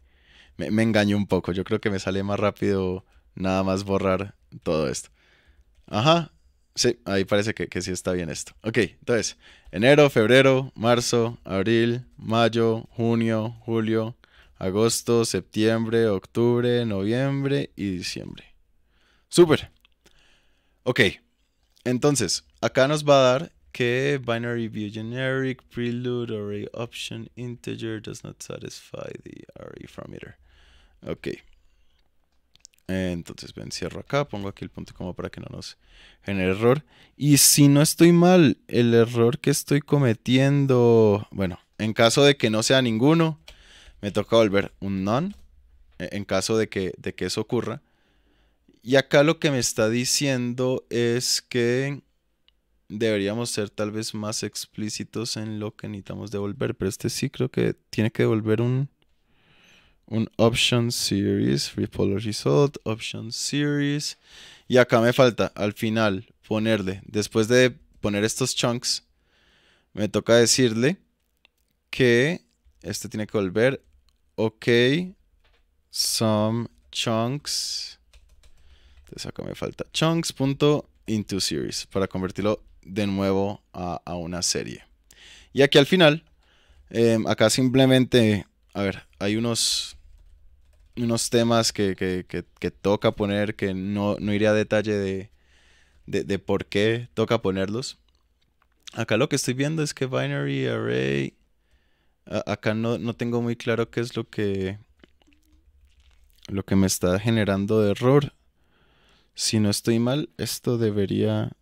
engañó un poco. Yo creo que me sale más rápido nada más borrar todo esto. Ajá, sí, ahí parece que sí está bien esto. Ok, entonces enero, febrero, marzo, abril, mayo, junio, julio agosto, septiembre, octubre, noviembre y diciembre. super Ok, entonces, acá nos va a dar que binary view generic, prelude, array option, integer does not satisfy the array parameter. Ok. Entonces, ven, cierro acá, pongo aquí el punto como para que no nos genere error. Y si no estoy mal, el error que estoy cometiendo, bueno, en caso de que no sea ninguno, me toca volver un non e, en caso de que, de que eso ocurra. Y acá lo que me está diciendo es que deberíamos ser tal vez más explícitos en lo que necesitamos devolver. Pero este sí creo que tiene que devolver un, un option series, repolar result, option series. Y acá me falta al final ponerle, después de poner estos chunks, me toca decirle que este tiene que volver ok, some chunks. Entonces acá me falta chunks series para convertirlo de nuevo a, una serie. Y aquí al final, em, acá simplemente, a ver, hay unos, unos temas que, toca poner, que no, no iré a detalle de por qué toca ponerlos. Acá lo que estoy viendo es que binary array acá no, tengo muy claro qué es lo que, lo que me está generando de error. Si no estoy mal, esto debería,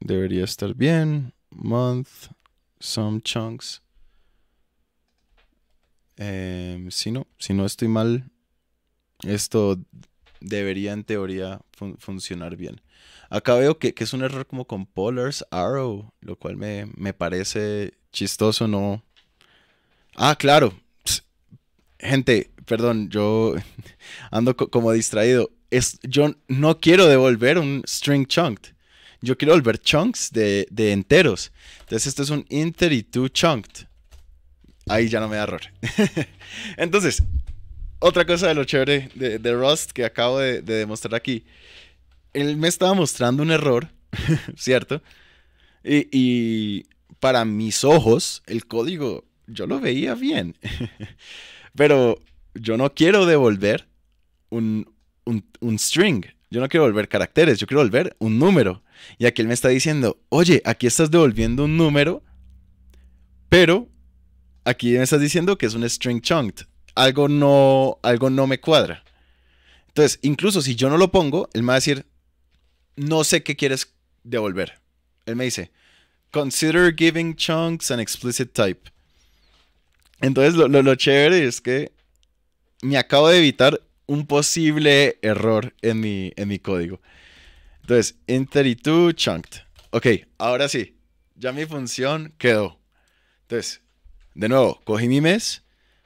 debería estar bien. Month, some chunks. Em, si no, si no estoy mal, esto debería en teoría funcionar bien. Acá veo que, que, es un error como con Polars Arrow, lo cual me, me parece chistoso, no, Ah, claro. Gente, perdón, yo ando como distraído. yo no quiero devolver un string chunked. Yo quiero devolver chunks de, enteros. Entonces esto es un inter y two chunk. Ahí ya no me da error. Entonces, otra cosa de lo chévere de, Rust que acabo de, demostrar aquí. Él me estaba mostrando un error, ¿cierto? y para mis ojos, el código yo lo veía bien. Pero yo no quiero devolver un, string. Yo no quiero devolver caracteres, yo quiero volver un número. Y aquí él me está diciendo, oye, aquí estás devolviendo un número, pero aquí me estás diciendo que es un string chunked. Algo no, algo no me cuadra. Entonces, incluso si yo no lo pongo, él me va a decir, no sé qué quieres devolver. Él me dice, consider giving chunks an explicit type. Entonces, lo, chévere es que me acabo de evitar un posible error en mi, en mi código. Entonces, y to chunked. Ok, ahora sí, ya mi función quedó. Entonces, de nuevo, cogí mi mes,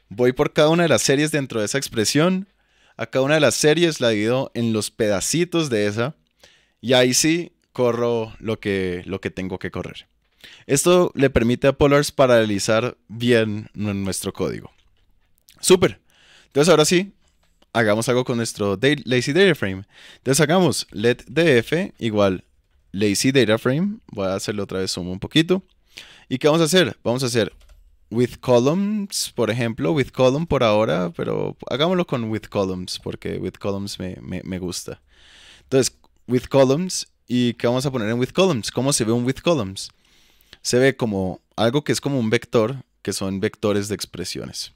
voy por cada una de las series dentro de esa expresión, a cada una de las series la divido en los pedacitos de esa, y ahí sí corro lo que, lo que tengo que correr. Esto le permite a Polars paralizar bien nuestro código. Súper. Entonces ahora sí, hagamos algo con nuestro lazy data frame. Entonces hagamos let df igual lazy data frame. Voy a hacerlo otra vez sumo un poquito. ¿Y qué vamos a hacer? Vamos a hacer with columns, por ejemplo, with column por ahora, pero hagámoslo con with columns porque with columns me, me gusta. Entonces, with columns, ¿y qué vamos a poner en with columns? ¿Cómo se ve un with columns? se ve como algo que es como un vector, que son vectores de expresiones.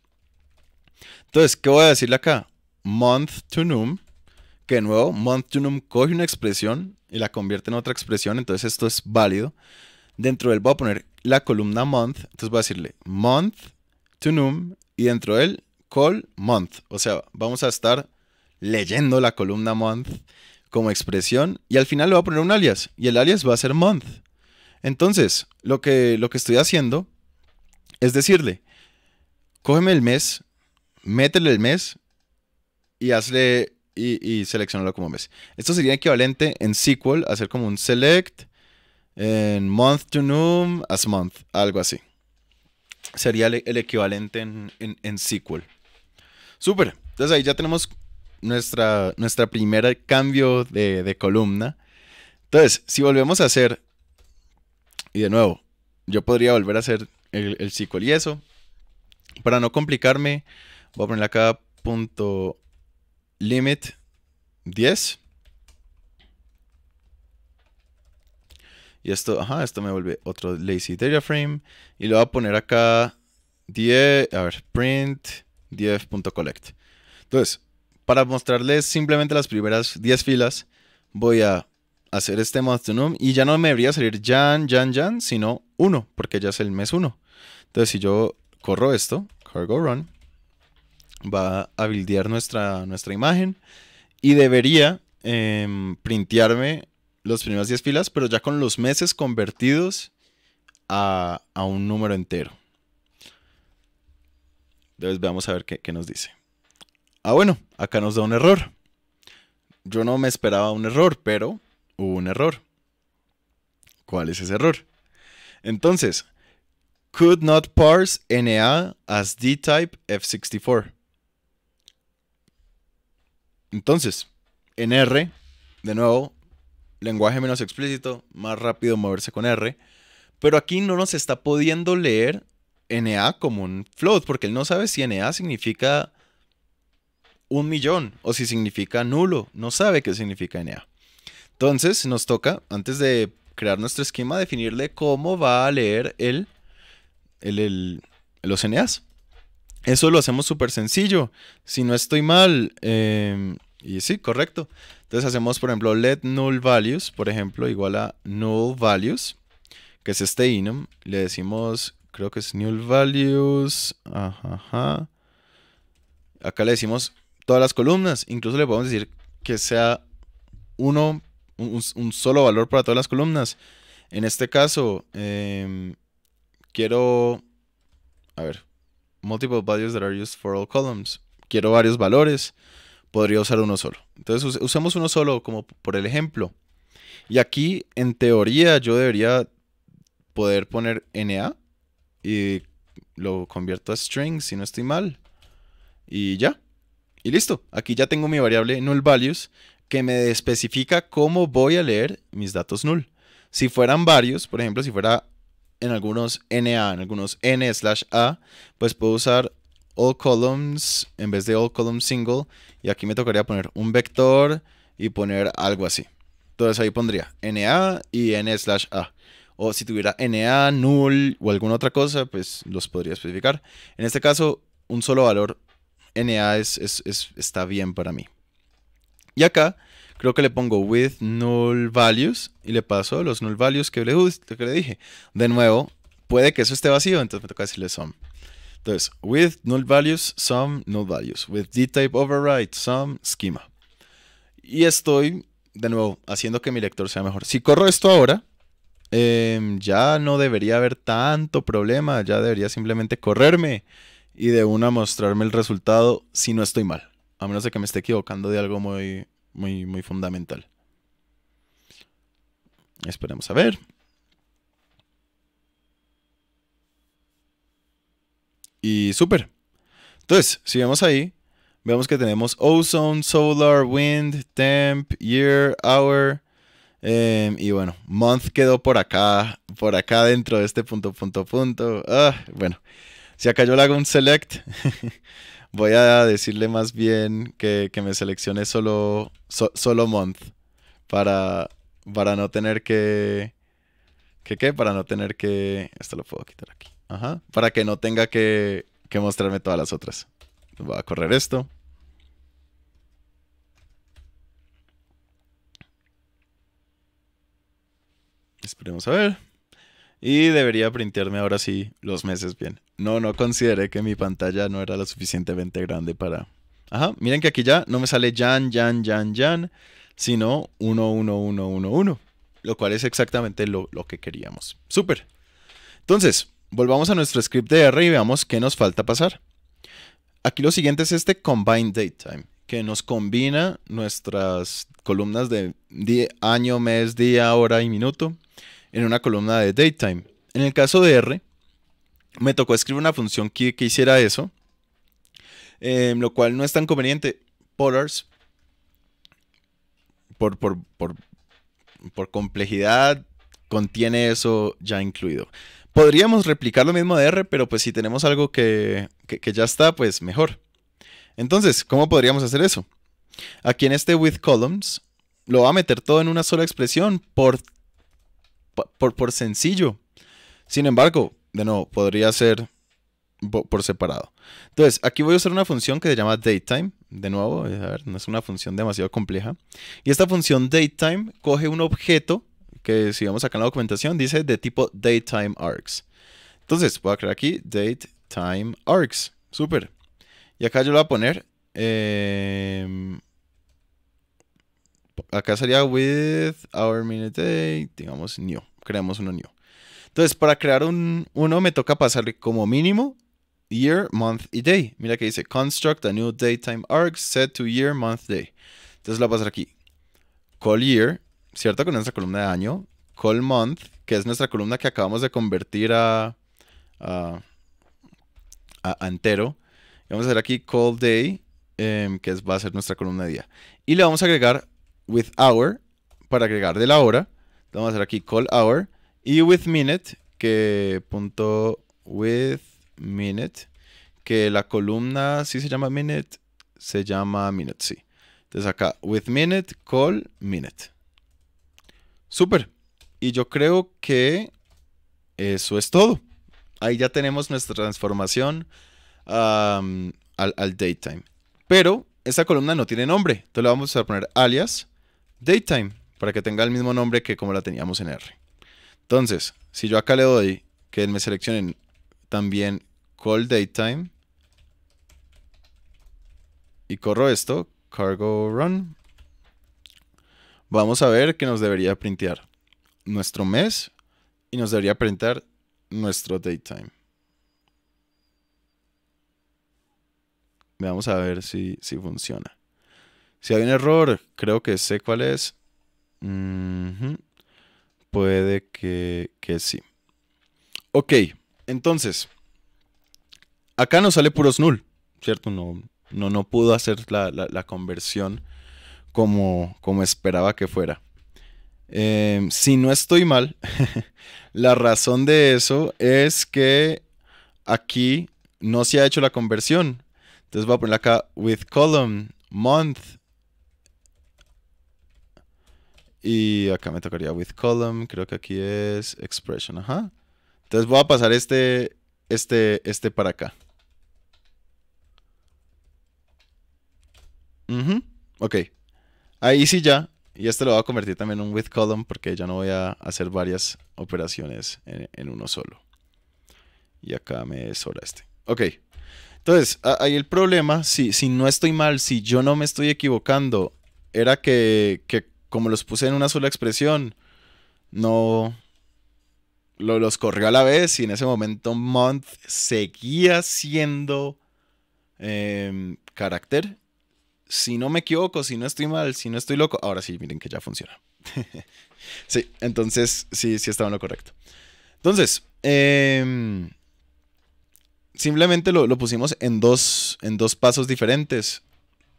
Entonces, ¿qué voy a decirle acá? Month to num, que de nuevo, month to num coge una expresión y la convierte en otra expresión, entonces esto es válido. Dentro de él voy a poner la columna month, entonces voy a decirle month to num y dentro de él call month, o sea, vamos a estar leyendo la columna month como expresión y al final le voy a poner un alias y el alias va a ser month. Entonces, lo que, lo que estoy haciendo es decirle, cógeme el mes, métele el mes y hazle y, seleccionalo como mes. Esto sería equivalente en SQL hacer como un select en month to num as month, algo así. Sería el, equivalente en, SQL. Súper. Entonces ahí ya tenemos nuestra, nuestra primera cambio de, de columna. Entonces, si volvemos a hacer y de nuevo, yo podría volver a hacer el, ciclo SQL y eso. Para no complicarme, voy a ponerle acá limit 10. Y esto, ajá, esto me vuelve otro lazy data frame. Y lo voy a poner acá 10, a ver, print Entonces, para mostrarles simplemente las primeras 10 filas, voy a hacer este modulo y ya no me debería salir Jan, Jan, Jan, sino uno. porque ya es el mes 1. Entonces, si yo corro esto, cargo run, va a buildear nuestra, nuestra imagen y debería eh, printearme las primeras 10 filas, pero ya con los meses convertidos a, un número entero. Entonces, veamos a ver qué, qué nos dice. Ah, bueno, acá nos da un error. Yo no me esperaba un error, pero hubo un error. ¿Cuál es ese error? Entonces, could not parse NA as D-type F64. Entonces, en R, de nuevo, lenguaje menos explícito, más rápido moverse con R, pero aquí no nos está pudiendo leer NA como un float, porque él no sabe si NA significa un millón o si significa nulo, no sabe qué significa NA. Entonces nos toca, antes de crear nuestro esquema, definirle cómo va a leer el, los NAs. Eso lo hacemos súper sencillo. Si no estoy mal, em, y sí, correcto. Entonces hacemos, por ejemplo, let null values, por ejemplo, igual a null values, que es este enum. Le decimos, creo que es null values. Ajá, Acá le decimos todas las columnas. Incluso le podemos decir que sea uno un, solo valor para todas las columnas. En este caso, em, quiero, a ver, multiple values that are used for all columns. Quiero varios valores, podría usar uno solo. Entonces usemos uno solo como por el ejemplo. Y aquí, en teoría, yo debería poder poner NA y lo convierto a string si no estoy mal. Y ya. Y listo. Aquí ya tengo mi variable null values que me especifica cómo voy a leer mis datos null. Si fueran varios, por ejemplo, si fuera en algunos NA, en algunos N slash A, pues puedo usar all columns en vez de all columns single. Y aquí me tocaría poner un vector y poner algo así. Entonces ahí pondría NA y N slash A. O si tuviera NA, null o alguna otra cosa, pues los podría especificar. En este caso, un solo valor NA es, está bien para mí. Y acá creo que le pongo with null values y le paso los null values que le, dije. De nuevo, puede que eso esté vacío, entonces me toca decirle sum. Entonces, with null values, sum null values. With dtype override, sum schema. Y estoy, de nuevo, haciendo que mi lector sea mejor. Si corro esto ahora, em, ya no debería haber tanto problema. Ya debería simplemente correrme y de una mostrarme el resultado si no estoy mal. A menos de que me esté equivocando de algo muy, muy, muy fundamental. Esperemos a ver. Y super. Entonces, si vemos ahí, vemos que tenemos ozone, solar, wind, temp, year, hour. Em, y bueno, month quedó por acá, por acá dentro de este punto, punto, punto. Ah, bueno, si acá yo le hago un select, Voy a decirle más bien que, que me seleccione solo, solo month para, para no tener que... ¿Qué qué? Para no tener que... Esto lo puedo quitar aquí. Ajá. Para que no tenga que, que mostrarme todas las otras. Voy a correr esto. Esperemos a ver. Y debería printearme ahora sí los meses bien. No, no consideré que mi pantalla no era lo suficientemente grande para... Ajá, miren que aquí ya no me sale Jan, Jan, Jan, Jan, sino 11111, lo cual es exactamente lo, que queríamos. Súper. Entonces, volvamos a nuestro script de R y veamos qué nos falta pasar. Aquí lo siguiente es este Combine Time. que nos combina nuestras columnas de año, mes, día, hora y minuto en una columna de Daytime. En el caso de R, me tocó escribir una función que, hiciera eso, em, lo cual no es tan conveniente. Polars, por, por, complejidad, contiene eso ya incluido. Podríamos replicar lo mismo de R, pero pues si tenemos algo que, que, ya está, pues mejor. Entonces, ¿cómo podríamos hacer eso? Aquí en este with columns, lo va a meter todo en una sola expresión por por, sencillo. Sin embargo, de nuevo, podría ser por separado. Entonces, aquí voy a usar una función que se llama datetime. De nuevo, eh, no es una función demasiado compleja. Y esta función datetime coge un objeto que si vamos acá en la documentación dice de tipo datetime Entonces, voy a crear aquí datetime args. Súper. Y acá yo lo voy a poner... Em, acá sería with our minute day, digamos new creamos uno new. Entonces, para crear un, uno me toca pasarle como mínimo year, month y day. Mira que dice construct a new daytime arc set to year, month, day. Entonces lo voy a pasar aquí. Call year, ¿cierto? Con nuestra columna de año. Call month, que es nuestra columna que acabamos de convertir a, a, a entero. Y vamos a hacer aquí call day, em, que va a ser nuestra columna de día. Y le vamos a agregar with hour para agregar de la hora. Vamos a hacer aquí call hour y with minute, que punto with minute, que la columna, si ¿sí se llama minute, se llama minute, sí. Entonces acá, with minute, call minute. Súper. Y yo creo que eso es todo. Ahí ya tenemos nuestra transformación al, al daytime. Pero esta columna no tiene nombre. Entonces le vamos a poner alias daytime para que tenga el mismo nombre que como la teníamos en R. Entonces, si yo acá le doy que me seleccionen también call daytime y corro esto, cargo run, vamos a ver que nos debería printear nuestro mes y nos debería printar nuestro daytime. Vamos a ver si funciona. Si hay un error, creo que sé cuál es. Puede que, sí. Ok, entonces. Acá no sale puros null, ¿cierto? No, no, no pudo hacer la, conversión como, como esperaba que fuera. Em, si no estoy mal, la razón de eso es que aquí no se ha hecho la conversión. Entonces voy a poner acá with column, month, y acá me tocaría with column, creo que aquí es expression, ajá. Entonces voy a pasar este, este, este para acá. Ok. Ahí sí ya. Y este lo voy a convertir también en un with column porque ya no voy a hacer varias operaciones en, uno solo. Y acá me sobra este. Ok. Entonces, ahí el problema, si, no estoy mal, si yo no me estoy equivocando, era que, que como los puse en una sola expresión, no los corrió a la vez y en ese momento Month seguía siendo em, carácter. Si no me equivoco, si no estoy mal, si no estoy loco, ahora sí, miren que ya funciona. sí, entonces sí, sí estaba en lo correcto. Entonces, em, simplemente lo, pusimos en dos, en dos pasos diferentes.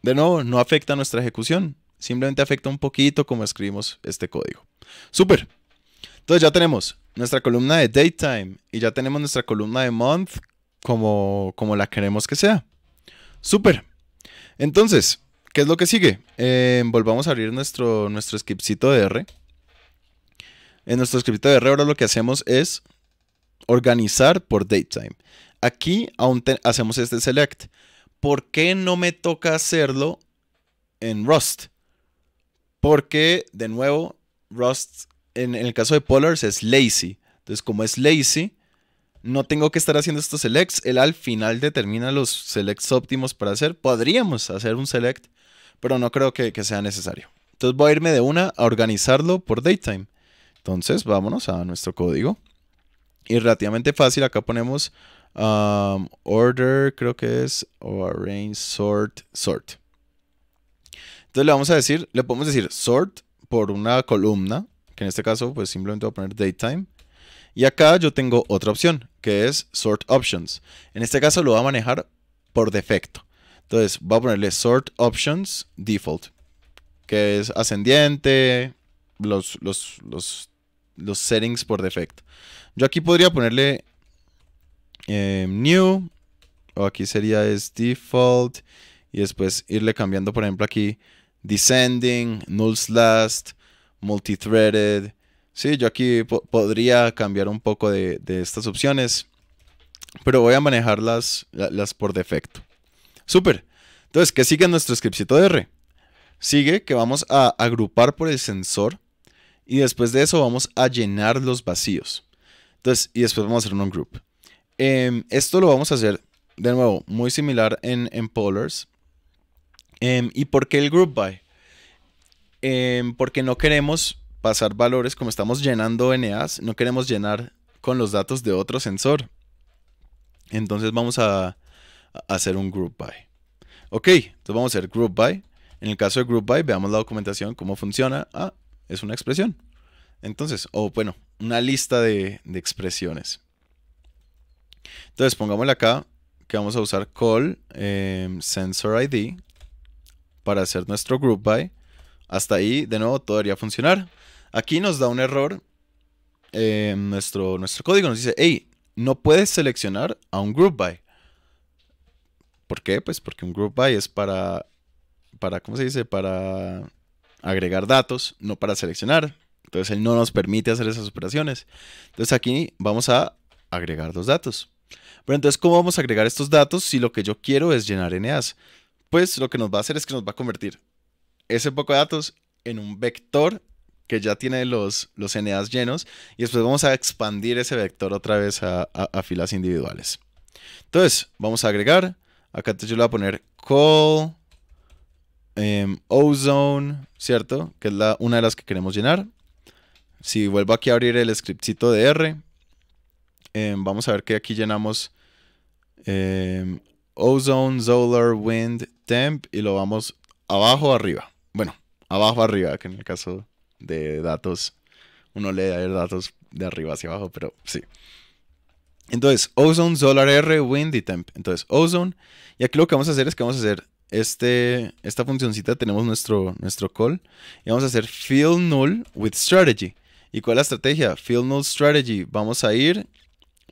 De nuevo, no afecta nuestra ejecución. Simplemente afecta un poquito cómo escribimos este código. super Entonces ya tenemos nuestra columna de DateTime y ya tenemos nuestra columna de month como, como la queremos que sea. super Entonces, ¿qué es lo que sigue? Eh, volvamos a abrir nuestro, nuestro scriptcito de R. En nuestro scriptito de R ahora lo que hacemos es organizar por DateTime Aquí aún hacemos este select. ¿Por qué no me toca hacerlo en Rust? Porque, de nuevo, Rust, en, el caso de Polars, es lazy. Entonces, como es lazy, no tengo que estar haciendo estos selects. Él al final determina los selects óptimos para hacer. Podríamos hacer un select, pero no creo que, sea necesario. Entonces voy a irme de una a organizarlo por daytime. Entonces vámonos a nuestro código. Y relativamente fácil, acá ponemos um, order, creo que es, o arrange, sort, sort. Entonces le vamos a decir, le podemos decir sort por una columna, que en este caso pues simplemente voy a poner datetime. Y acá yo tengo otra opción, que es sort options. En este caso lo va a manejar por defecto. Entonces va a ponerle sort options default, que es ascendiente, los, los, settings por defecto. Yo aquí podría ponerle eh, new, o aquí sería es default, y después irle cambiando, por ejemplo, aquí descending, nulls last, multithreaded. Sí, yo aquí podría cambiar un poco de, estas opciones, pero voy a manejarlas las por defecto. Super, Entonces, que sigue nuestro scriptcito de R? Sigue que vamos a agrupar por el sensor y después de eso vamos a llenar los vacíos. Entonces, y después vamos a hacer un group. Em, esto lo vamos a hacer de nuevo muy similar en, en Polars Em, ¿Y por qué el group BY? Em, porque no queremos pasar valores como estamos llenando NAs, no queremos llenar con los datos de otro sensor. Entonces vamos a, hacer un group by. Ok, entonces vamos a hacer group by. En el caso de group by, veamos la documentación, cómo funciona. Ah, es una expresión. Entonces, o bueno, una lista de, expresiones. Entonces pongámosle acá que vamos a usar call em, sensor ID para hacer nuestro group by. Hasta ahí, de nuevo, todo debería funcionar. Aquí nos da un error. Eh, nuestro, nuestro código nos dice, hey, no puedes seleccionar a un group by. ¿Por qué? Pues porque un group by es para, para, ¿cómo se dice? Para agregar datos, no para seleccionar. Entonces él no nos permite hacer esas operaciones. Entonces aquí vamos a agregar los datos. Pero entonces, ¿cómo vamos a agregar estos datos si lo que yo quiero es llenar NAs? pues lo que nos va a hacer es que nos va a convertir ese poco de datos en un vector que ya tiene los, los NAs llenos y después vamos a expandir ese vector otra vez a, filas individuales. Entonces, vamos a agregar, acá entonces yo le voy a poner call em, ozone, ¿cierto? Que es la, una de las que queremos llenar. Si vuelvo aquí a abrir el scriptcito de R, em, vamos a ver que aquí llenamos em, Ozone, Solar, Wind, Temp y lo vamos abajo arriba. Bueno, abajo arriba, que en el caso de datos, uno le da datos de arriba hacia abajo, pero sí. Entonces, Ozone, Solar R, Wind y Temp. Entonces, Ozone. Y aquí lo que vamos a hacer es que vamos a hacer este, esta funcioncita. Tenemos nuestro, nuestro call. Y vamos a hacer fill null with strategy. ¿Y cuál es la estrategia? Fill null strategy. Vamos a ir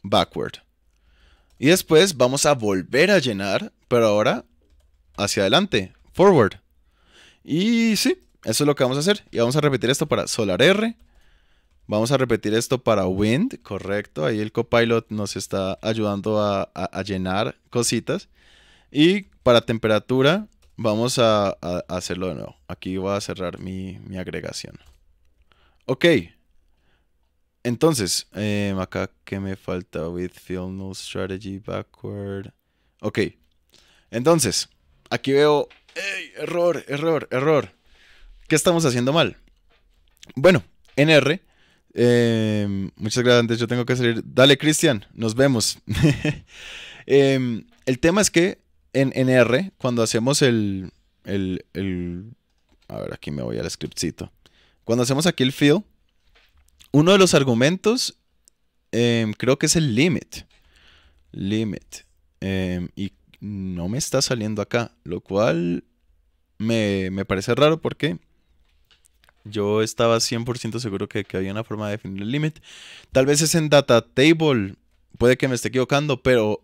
backward. Y después vamos a volver a llenar, pero ahora hacia adelante, forward. Y sí, eso es lo que vamos a hacer. Y vamos a repetir esto para Solar R. Vamos a repetir esto para Wind, correcto. Ahí el copilot nos está ayudando a, llenar cositas. Y para temperatura vamos a, hacerlo de nuevo. Aquí voy a cerrar mi, mi agregación. Ok. Entonces, em, acá que me falta with Fill no strategy backward. Ok. Entonces, aquí veo ¡Ey! error, error, error. ¿Qué estamos haciendo mal? Bueno, en R. Em, muchas gracias. Antes yo tengo que salir. Dale, Cristian. Nos vemos. Em, el tema es que en, nr R, cuando hacemos el, el, el, A ver, aquí me voy al scriptcito. Cuando hacemos aquí el fill, uno de los argumentos em, creo que es el limit. Limit. Em, y no me está saliendo acá, lo cual me, me parece raro porque yo estaba 100% seguro que, había una forma de definir el limit. Tal vez es en data table, puede que me esté equivocando, pero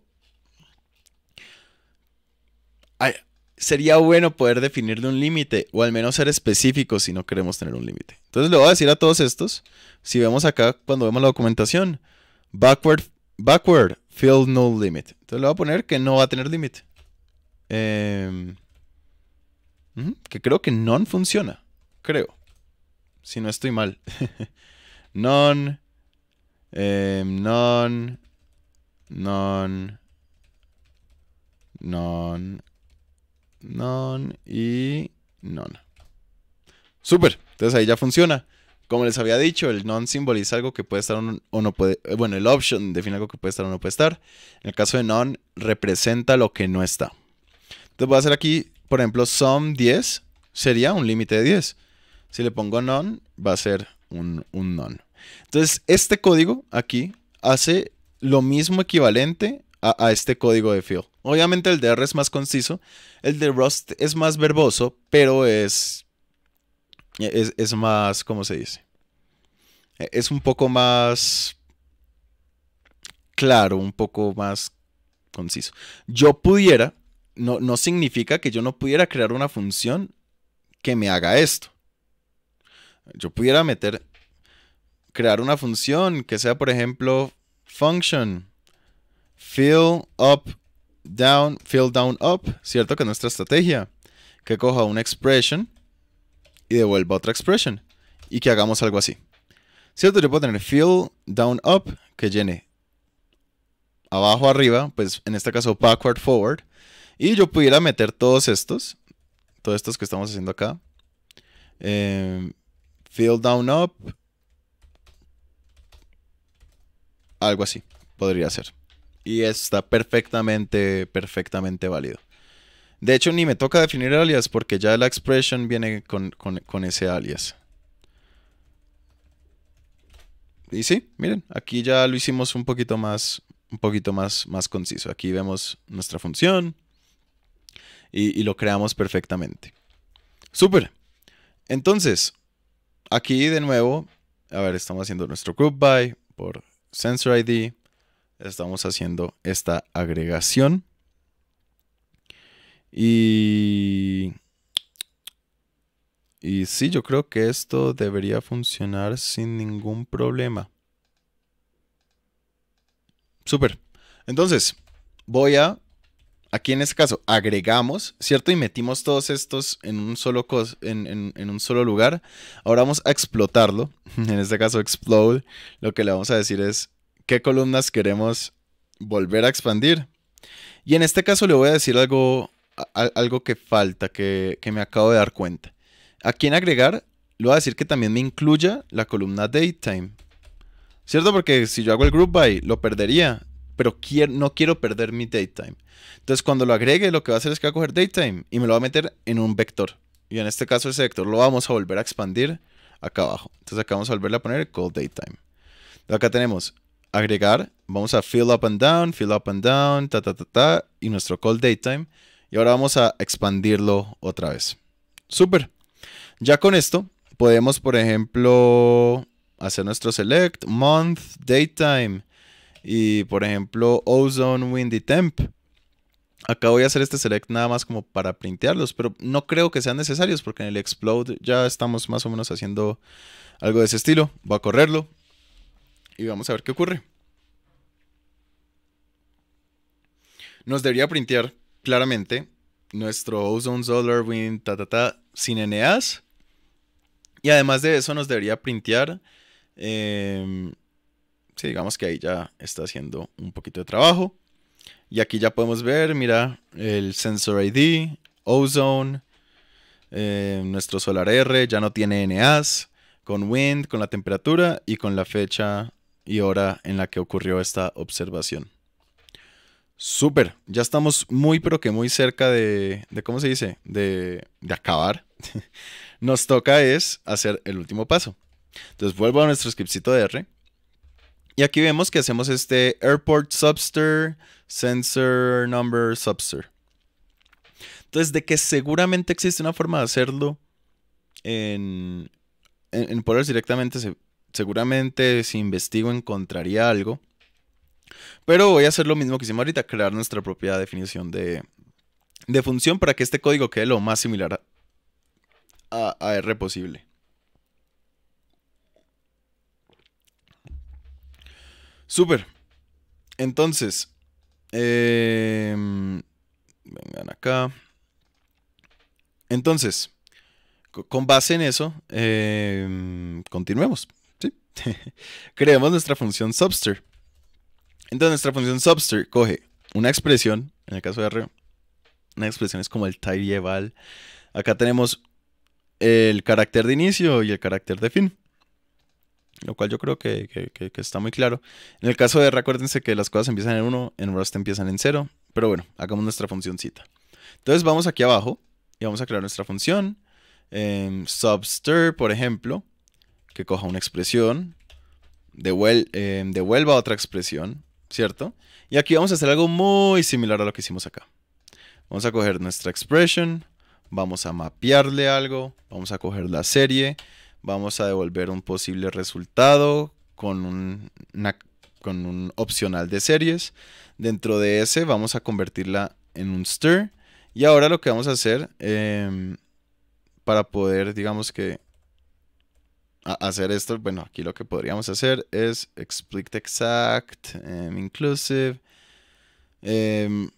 sería bueno poder definirle un límite o al menos ser específico. si no queremos tener un límite. Entonces le voy a decir a todos estos, si vemos acá cuando vemos la documentación, backward, backward field no limit. Entonces le voy a poner que no va a tener límite. Em, que creo que non funciona, creo. Si no estoy mal. Em, non, non, non, non, non y non. super, entonces ahí ya funciona. Como les había dicho, el non simboliza algo que puede estar o no puede, eh, bueno, el option define algo que puede estar o no puede estar. En el caso de non, representa lo que no está. Entonces voy a hacer aquí, por ejemplo, sum 10 sería un límite de 10. Si le pongo non, va a ser un, un non. Entonces, este código aquí hace lo mismo equivalente a, este código de Phil. Obviamente el de R es más conciso, el de Rust es más verboso, pero es, es, es más, ¿cómo se dice? E, es un poco más claro, un poco más conciso. Yo pudiera, no, no significa que yo no pudiera crear una función que me haga esto. Yo pudiera meter, crear una función que sea, por ejemplo, function Fill up, down, fill down, up. ¿Cierto? Que nuestra estrategia. Que coja una expression y devuelva otra expression. Y que hagamos algo así. ¿Cierto? Yo puedo tener fill down, up. Que llene abajo, arriba. Pues en este caso backward, forward. Y yo pudiera meter todos estos. Todos estos que estamos haciendo acá. Em, fill down, up. Algo así podría ser. Y está perfectamente, perfectamente válido. De hecho, ni me toca definir alias porque ya la expression viene con, ese alias. Y sí, miren, aquí ya lo hicimos un poquito más, un poquito más, más conciso. Aquí vemos nuestra función y, lo creamos perfectamente. Súper. Entonces, aquí de nuevo, a ver, estamos haciendo nuestro group by por sensor ID estamos haciendo esta agregación. Y... Y sí, yo creo que esto debería funcionar sin ningún problema. Súper. Entonces, voy a... Aquí en este caso, agregamos, ¿cierto? Y metimos todos estos en un solo, en un solo lugar. Ahora vamos a explotarlo. En este caso, explode. Lo que le vamos a decir es qué columnas queremos volver a expandir. Y en este caso le voy a decir algo, algo que falta, que, me acabo de dar cuenta. Aquí en agregar, le voy a decir que también me incluya la columna daytime. ¿Cierto? Porque si yo hago el group by, lo perdería. Pero no quiero perder mi daytime. Entonces cuando lo agregue, lo que va a hacer es que va a coger daytime y me lo va a meter en un vector. Y en este caso ese vector lo vamos a volver a expandir acá abajo. Entonces acá vamos a volverle a poner call daytime. Acá tenemos agregar, vamos a fill up and down, fill up and down, ta ta ta ta, y nuestro call datetime. Y ahora vamos a expandirlo otra vez. Super, Ya con esto podemos, por ejemplo, hacer nuestro select, month, datetime, y por ejemplo, ozone, windy temp. Acá voy a hacer este select nada más como para printearlos, pero no creo que sean necesarios porque en el explode ya estamos más o menos haciendo algo de ese estilo. Voy a correrlo, y vamos a ver qué ocurre. Nos debería printear claramente nuestro Ozone Solar Wind ta, ta, ta, sin NAs. Y además de eso nos debería printear... Si em, sí, digamos que ahí ya está haciendo un poquito de trabajo. Y aquí ya podemos ver, mira, el Sensor ID, Ozone, em, nuestro Solar R ya no tiene NAs, con Wind, con la temperatura y con la fecha y hora en la que ocurrió esta observación. Súper, ya estamos muy pero que muy cerca de, ¿cómo se dice? De, de acabar. Nos toca es hacer el último paso. Entonces vuelvo a nuestro scriptcito de R. Y aquí vemos que hacemos este airport subster, sensor number subster. Entonces, de que seguramente existe una forma de hacerlo en, en, directamente se, seguramente si investigo encontraría algo. Pero voy a hacer lo mismo que hicimos ahorita, crear nuestra propia definición de, de función para que este código quede lo más similar a, a R posible. Super. Entonces, em, vengan acá. Entonces, con base en eso, em, continuemos. Este, creemos nuestra función subster. Entonces nuestra función subster coge una expresión, en el caso de R, una expresión es como el tidy eval. Acá tenemos el carácter de inicio y el carácter de fin. Lo cual yo creo que, está muy claro. En el caso de R, acuérdense que las cosas empiezan en 1, en Rust empiezan en 0. Pero bueno, hagamos nuestra cita Entonces vamos aquí abajo y vamos a crear nuestra función. Eh, subster, por ejemplo que coja una expresión, eh, devuelva otra expresión, ¿cierto? Y aquí vamos a hacer algo muy similar a lo que hicimos acá. Vamos a coger nuestra expression, vamos a mapearle algo, vamos a coger la serie, vamos a devolver un posible resultado con un, con un opcional de series. Dentro de ese vamos a convertirla en un stir. Y ahora lo que vamos a hacer em, para poder, digamos que, hacer esto, bueno, aquí lo que podríamos hacer es explicit exact, em, inclusive. Em,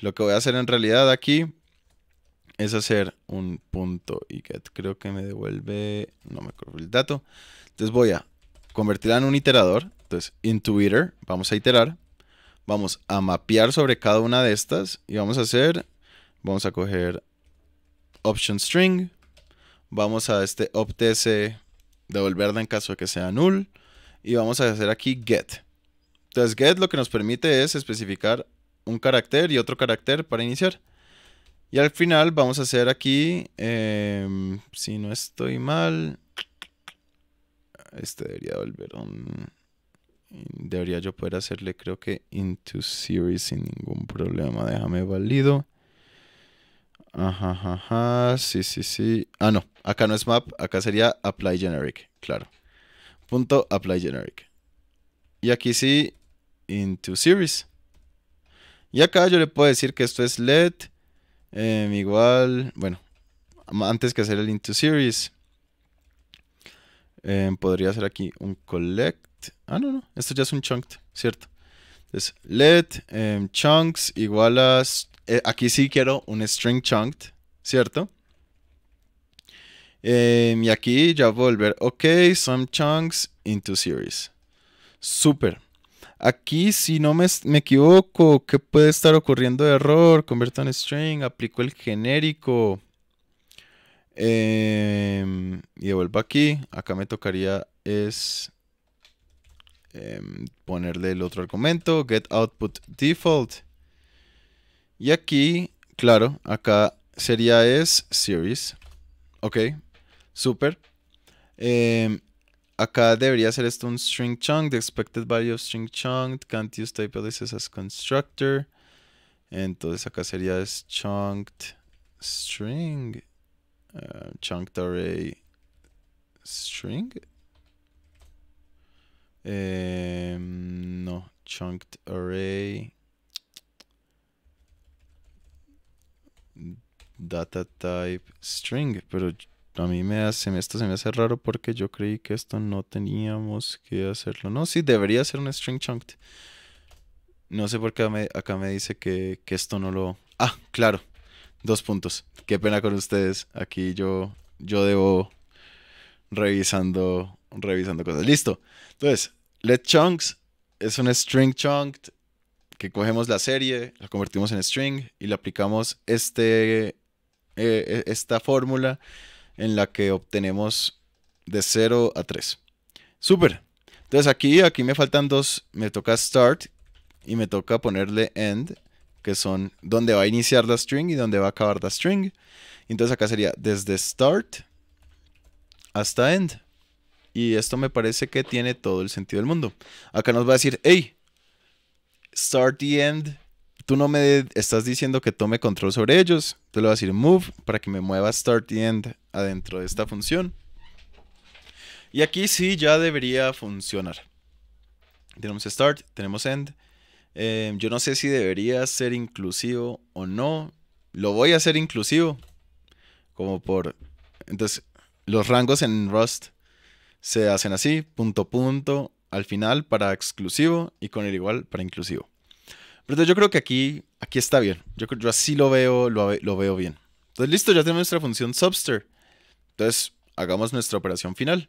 lo que voy a hacer en realidad aquí es hacer un punto y get. Creo que me devuelve, no me acuerdo el dato. Entonces voy a convertirla en un iterador. Entonces, into vamos a iterar. Vamos a mapear sobre cada una de estas y vamos a hacer, vamos a coger option string. Vamos a este optc devolverla en caso de que sea null. Y vamos a hacer aquí get. Entonces get lo que nos permite es especificar un carácter y otro carácter para iniciar. Y al final vamos a hacer aquí, em, si no estoy mal, este debería volver un... Debería yo poder hacerle creo que into series sin ningún problema. Déjame valido. Ajá, ajá, sí, sí, sí. Ah, no. Acá no es map, acá sería apply generic, claro. Punto apply generic. Y aquí sí, into series. Y acá yo le puedo decir que esto es LED em, igual, bueno, antes que hacer el into series, em, podría hacer aquí un collect. Ah, no, no, esto ya es un chunk, ¿cierto? Entonces, let em, chunks igual a... Eh, aquí sí quiero un string chunk, ¿cierto? Em, y aquí ya volver, ok, some chunks into series. Super. Aquí, si no me, equivoco, ¿qué puede estar ocurriendo de error? Convierto en string, aplico el genérico. Em, y devuelvo aquí. Acá me tocaría es em, ponerle el otro argumento, get output default. Y aquí, claro, acá sería es series. Ok, super em, acá debería ser esto un string chunk, the expected value of string chunk, can't use type aliases as constructor. Entonces acá sería es chunked string, eh, chunked array string. Em, no, chunked array data type string, pero a mí me hace, esto se me hace raro porque yo creí que esto no teníamos que hacerlo. No, sí, debería ser un string chunk. No sé por qué acá me dice que, esto no lo... Ah, claro. Dos puntos. Qué pena con ustedes. Aquí yo, yo debo revisando, revisando cosas. Listo. Entonces, let chunks es un string chunk que cogemos la serie, la convertimos en string y le aplicamos este, eh, e, esta fórmula en la que obtenemos de 0 a 3. Súper. Entonces aquí, aquí me faltan dos, me toca start y me toca ponerle end, que son donde va a iniciar la string y donde va a acabar la string. Entonces acá sería desde start hasta end. Y esto me parece que tiene todo el sentido del mundo. Acá nos va a decir, hey, start y end tú no me estás diciendo que tome control sobre ellos. Te le vas a decir move para que me mueva start y end adentro de esta función. Y aquí sí ya debería funcionar. Tenemos start, tenemos end. Em, yo no sé si debería ser inclusivo o no. Lo voy a hacer inclusivo. Como por... Entonces, los rangos en Rust se hacen así, punto punto al final para exclusivo y con el igual para inclusivo. Pero entonces yo creo que aquí, aquí está bien. Yo, yo así lo veo, lo, veo bien. Entonces listo, ya tenemos nuestra función subster. Entonces hagamos nuestra operación final.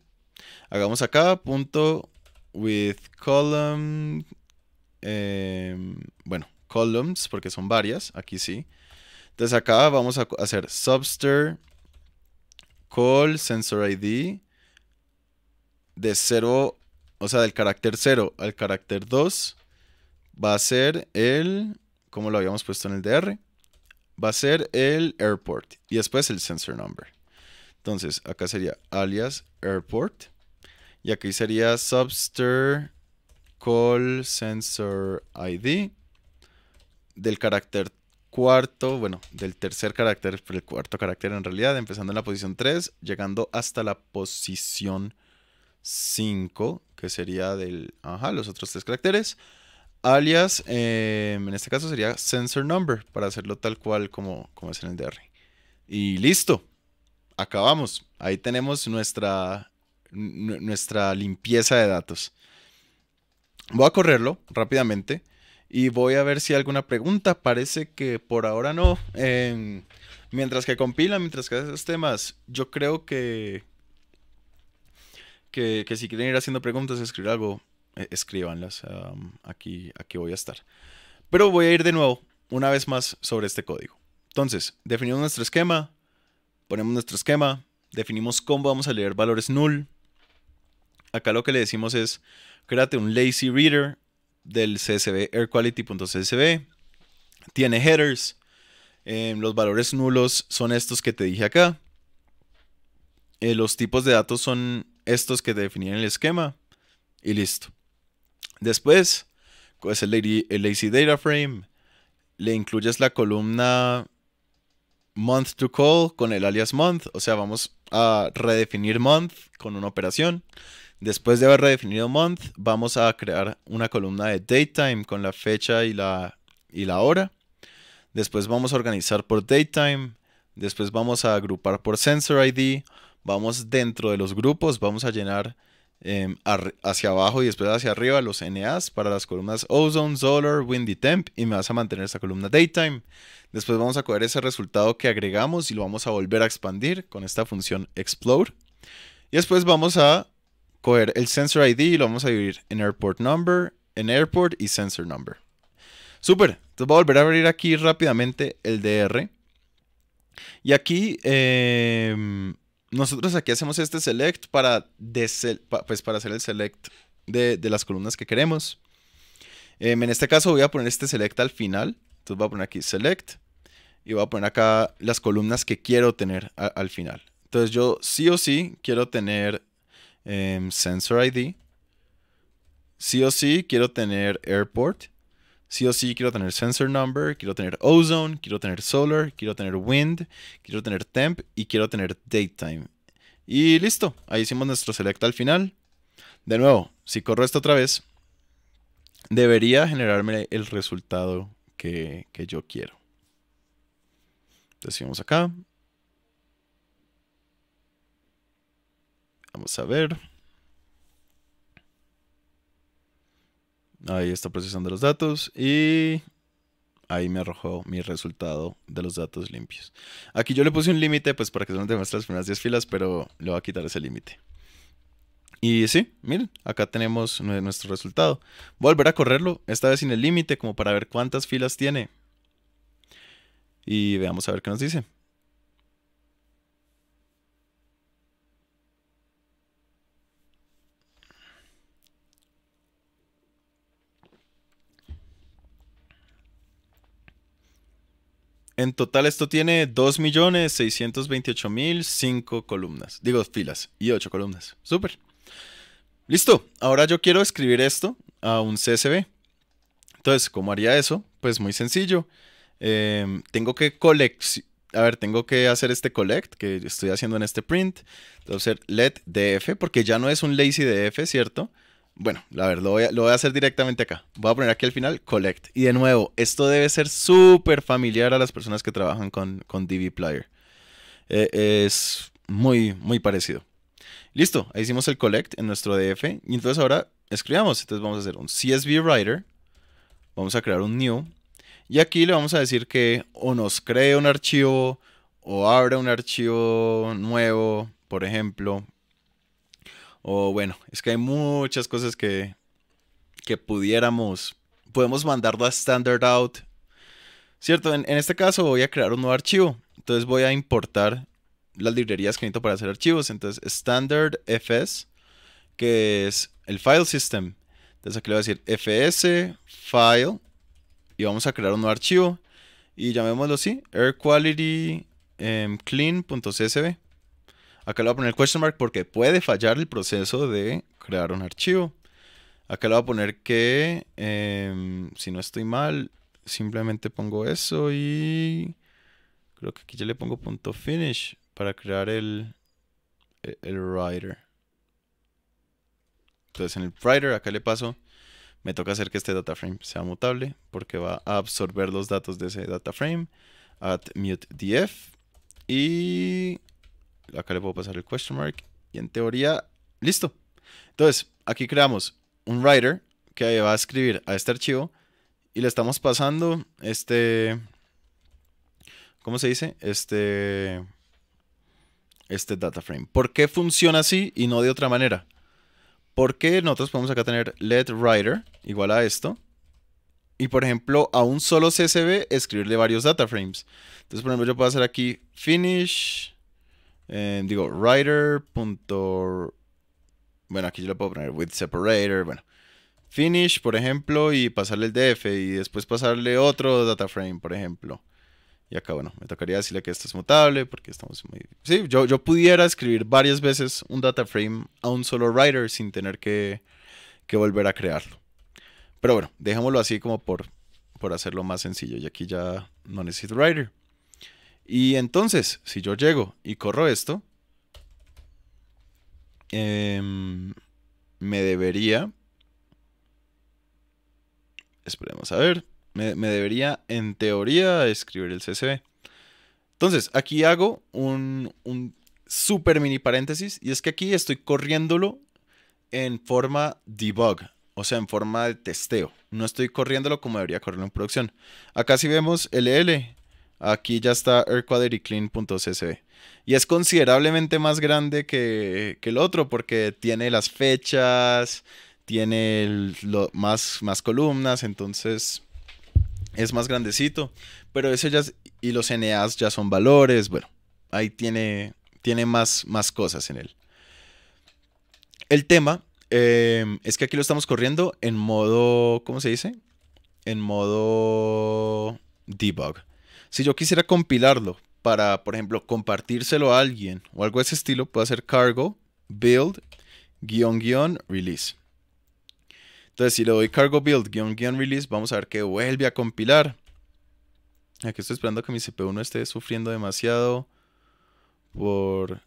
Hagamos acá punto with column. Em, bueno, columns, porque son varias, aquí sí. Entonces acá vamos a hacer subster call sensor ID de 0, o sea, del carácter 0 al carácter 2 va a ser el, como lo habíamos puesto en el DR, va a ser el airport y después el sensor number. Entonces, acá sería alias airport y aquí sería subster call sensor ID del carácter cuarto, bueno, del tercer carácter, pero el cuarto carácter en realidad, empezando en la posición 3, llegando hasta la posición 5, que sería del, ajá, los otros tres caracteres alias, em, en este caso sería sensor number, para hacerlo tal cual como, como es en el DR. Y listo, acabamos. Ahí tenemos nuestra, nuestra limpieza de datos. Voy a correrlo rápidamente y voy a ver si hay alguna pregunta. Parece que por ahora no. Em, mientras que compila, mientras que hace esos temas, yo creo que, que si quieren ir haciendo preguntas, escribir algo, eh, escríbanlas. aquí, aquí voy a estar. Pero voy a ir de nuevo, una vez más, sobre este código. Entonces, definimos nuestro esquema, ponemos nuestro esquema, definimos cómo vamos a leer valores null. Acá lo que le decimos es, créate un lazy reader del csv airquality.csv. Tiene headers. Em, los valores nulos son estos que te dije acá. Eh, los tipos de datos son estos que te en el esquema. Y listo. Después, con pues, el, el Data Frame, le incluyes la columna month to call con el alias month, o sea, vamos a redefinir month con una operación. Después de haber redefinido month, vamos a crear una columna de datetime con la fecha y la, y la hora. Después vamos a organizar por datetime. Después vamos a agrupar por sensor ID. Vamos dentro de los grupos, vamos a llenar Em, hacia abajo y después hacia arriba los NAs para las columnas Ozone, Solar, Windy Temp y me vas a mantener esa columna Daytime. Después vamos a coger ese resultado que agregamos y lo vamos a volver a expandir con esta función Explode. Y después vamos a coger el Sensor ID y lo vamos a dividir en Airport Number, en Airport y Sensor Number. Super, entonces voy a volver a abrir aquí rápidamente el DR. Y aquí... Eh, nosotros aquí hacemos este select para, pues para hacer el select de, las columnas que queremos. Em, en este caso voy a poner este select al final. Entonces voy a poner aquí select. Y voy a poner acá las columnas que quiero tener al final. Entonces yo sí o sí quiero tener em, sensor ID. Sí o sí quiero tener airport sí o sí quiero tener sensor number, quiero tener ozone, quiero tener solar, quiero tener wind, quiero tener temp y quiero tener daytime. Y listo, ahí hicimos nuestro select al final. De nuevo, si corro esto otra vez, debería generarme el resultado que, yo quiero. Entonces acá. Vamos a ver. Ahí está procesando los datos y ahí me arrojó mi resultado de los datos limpios. Aquí yo le puse un límite pues para que solamente muestre las primeras 10 filas, pero le voy a quitar ese límite. Y sí, miren, acá tenemos nuestro resultado. volver a correrlo, esta vez sin el límite, como para ver cuántas filas tiene. Y veamos a ver qué nos dice. En total esto tiene 2.628.005 columnas, digo filas, y 8 columnas. Súper. Listo, ahora yo quiero escribir esto a un CSV. Entonces, ¿cómo haría eso? Pues muy sencillo. Em, tengo que A ver, tengo que hacer este collect que estoy haciendo en este print. Entonces, let df, porque ya no es un lazy df, ¿cierto? Bueno, la verdad, lo voy a, hacer directamente acá. Voy a poner aquí al final collect. Y de nuevo, esto debe ser súper familiar a las personas que trabajan con, con Player. Eh, es muy, muy parecido. Listo, ahí hicimos el collect en nuestro DF. Y entonces ahora escribamos. Entonces vamos a hacer un CSV writer. Vamos a crear un new. Y aquí le vamos a decir que o nos cree un archivo o abre un archivo nuevo, por ejemplo, o bueno, es que hay muchas cosas que, pudiéramos, podemos mandarlo a standard out. ¿Cierto? En, este caso voy a crear un nuevo archivo. Entonces voy a importar las librerías que necesito para hacer archivos. Entonces standard fs, que es el file system. Entonces aquí le voy a decir fs file y vamos a crear un nuevo archivo y llamémoslo así, airquality.clean.csv. Em, Acá le voy a poner question mark porque puede fallar el proceso de crear un archivo. Acá le voy a poner que, em, si no estoy mal, simplemente pongo eso y creo que aquí ya le pongo punto finish para crear el, e, el writer. Entonces en el writer acá le paso, me toca hacer que este data frame sea mutable porque va a absorber los datos de ese data frame at mute df y acá le puedo pasar el question mark y en teoría, listo. Entonces, aquí creamos un writer que va a escribir a este archivo y le estamos pasando este, ¿cómo se dice? Este, este data frame. ¿Por qué funciona así y no de otra manera? Porque nosotros podemos acá tener let writer igual a esto y por ejemplo a un solo CSV escribirle varios data frames. Entonces, por ejemplo, yo puedo hacer aquí finish eh, digo, writer. Bueno, aquí yo le puedo poner with separator. Bueno, finish, por ejemplo, y pasarle el df y después pasarle otro data frame, por ejemplo. Y acá, bueno, me tocaría decirle que esto es mutable porque estamos muy... Sí, yo, yo pudiera escribir varias veces un data frame a un solo writer sin tener que, que volver a crearlo. Pero bueno, dejémoslo así como por, por hacerlo más sencillo. Y aquí ya no necesito writer. Y entonces, si yo llego y corro esto, em, me debería... Esperemos a ver. Me, debería, en teoría, escribir el CSV. Entonces, aquí hago un, super mini paréntesis. Y es que aquí estoy corriéndolo en forma debug. O sea, en forma de testeo. No estoy corriéndolo como debería correrlo en producción. Acá si vemos LL, Aquí ya está airquadriclean.csv. Y es considerablemente más grande que, el otro porque tiene las fechas, tiene más, más columnas, entonces es más grandecito. Pero ese ya y los NAs ya son valores, bueno, ahí tiene, tiene más, más cosas en él. El tema em, es que aquí lo estamos corriendo en modo, ¿cómo se dice? En modo debug. Si yo quisiera compilarlo para, por ejemplo, compartírselo a alguien o algo de ese estilo, puedo hacer cargo build release. Entonces, si le doy cargo build guión release, vamos a ver que vuelve a compilar. Aquí estoy esperando que mi CPU no esté sufriendo demasiado por...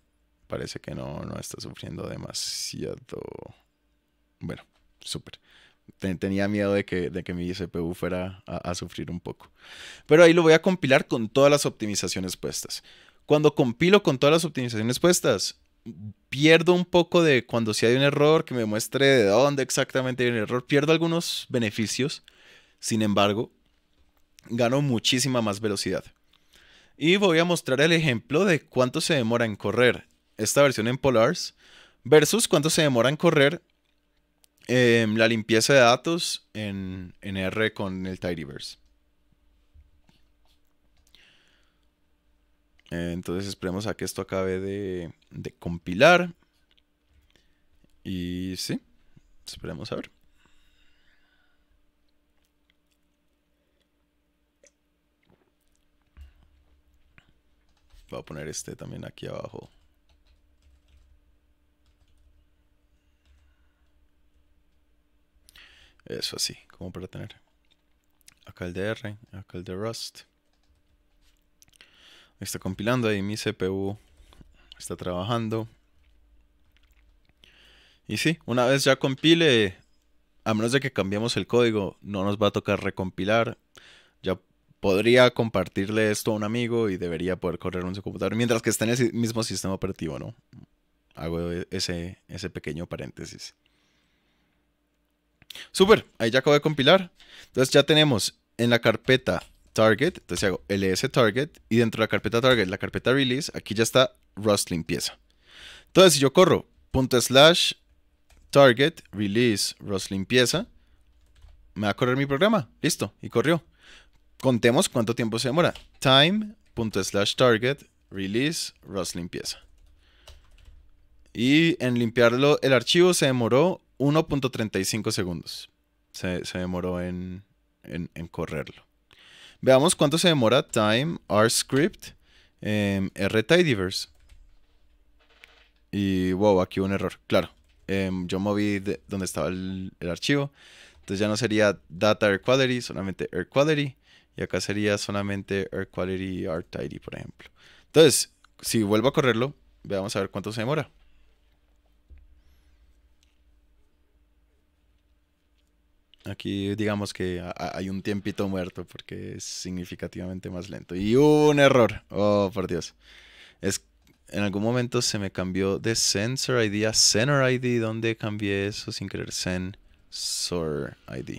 Parece que no, no está sufriendo demasiado. Bueno, súper tenía miedo de que, mi CPU fuera a, sufrir un poco. Pero ahí lo voy a compilar con todas las optimizaciones puestas. Cuando compilo con todas las optimizaciones puestas, pierdo un poco de cuando si hay un error, que me muestre de dónde exactamente hay un error, pierdo algunos beneficios. Sin embargo, gano muchísima más velocidad. Y voy a mostrar el ejemplo de cuánto se demora en correr esta versión en Polars versus cuánto se demora en correr Em, la limpieza de datos en, en R con el tidyverse. entonces esperemos a que esto acabe de, de compilar. Y sí, esperemos a ver. Voy a poner este también aquí abajo. Eso así, como para tener. Acá el dr, acá el de Rust. Está compilando ahí mi CPU. Está trabajando. Y sí, una vez ya compile, a menos de que cambiemos el código, no nos va a tocar recompilar. Ya podría compartirle esto a un amigo y debería poder correr en su computador mientras que está en el mismo sistema operativo, ¿no? Hago ese, ese pequeño paréntesis super, ahí ya acabo de compilar. Entonces ya tenemos en la carpeta target, entonces hago ls target y dentro de la carpeta target, la carpeta release, aquí ya está Rust limpieza. Entonces si yo corro punto slash target release Rust limpieza, me va a correr mi programa, listo, y corrió. Contemos cuánto tiempo se demora. Time target release Rust limpieza. Y en limpiarlo el archivo se demoró 1.35 segundos se, demoró en, correrlo. Veamos cuánto se demora time, rscript, eh, em, tidyverse. Y wow, aquí hubo un error. Claro, em, yo moví de donde estaba el, archivo. Entonces ya no sería data air quality, solamente air quality. Y acá sería solamente air quality tidy, por ejemplo. Entonces, si vuelvo a correrlo, veamos a ver cuánto se demora. Aquí digamos que hay un tiempito muerto porque es significativamente más lento. Y un error. Oh, por Dios. Es en algún momento se me cambió de Sensor ID a Center ID. ¿Dónde cambié eso sin querer? Sensor ID.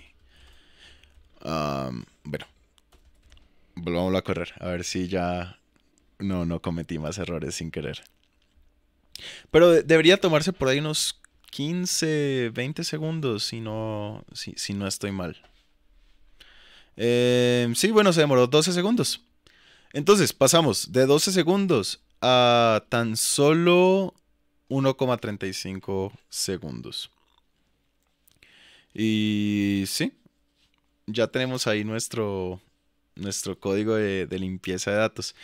bueno. Volvamos a correr. A ver si ya... No, no cometí más errores sin querer. Pero debería tomarse por ahí unos 15, 20 segundos, si no, si, no estoy mal. Eh, sí, bueno, se demoró 12 segundos. Entonces, pasamos de 12 segundos a tan solo 1,35 segundos. Y sí, ya tenemos ahí nuestro, nuestro código de, limpieza de datos.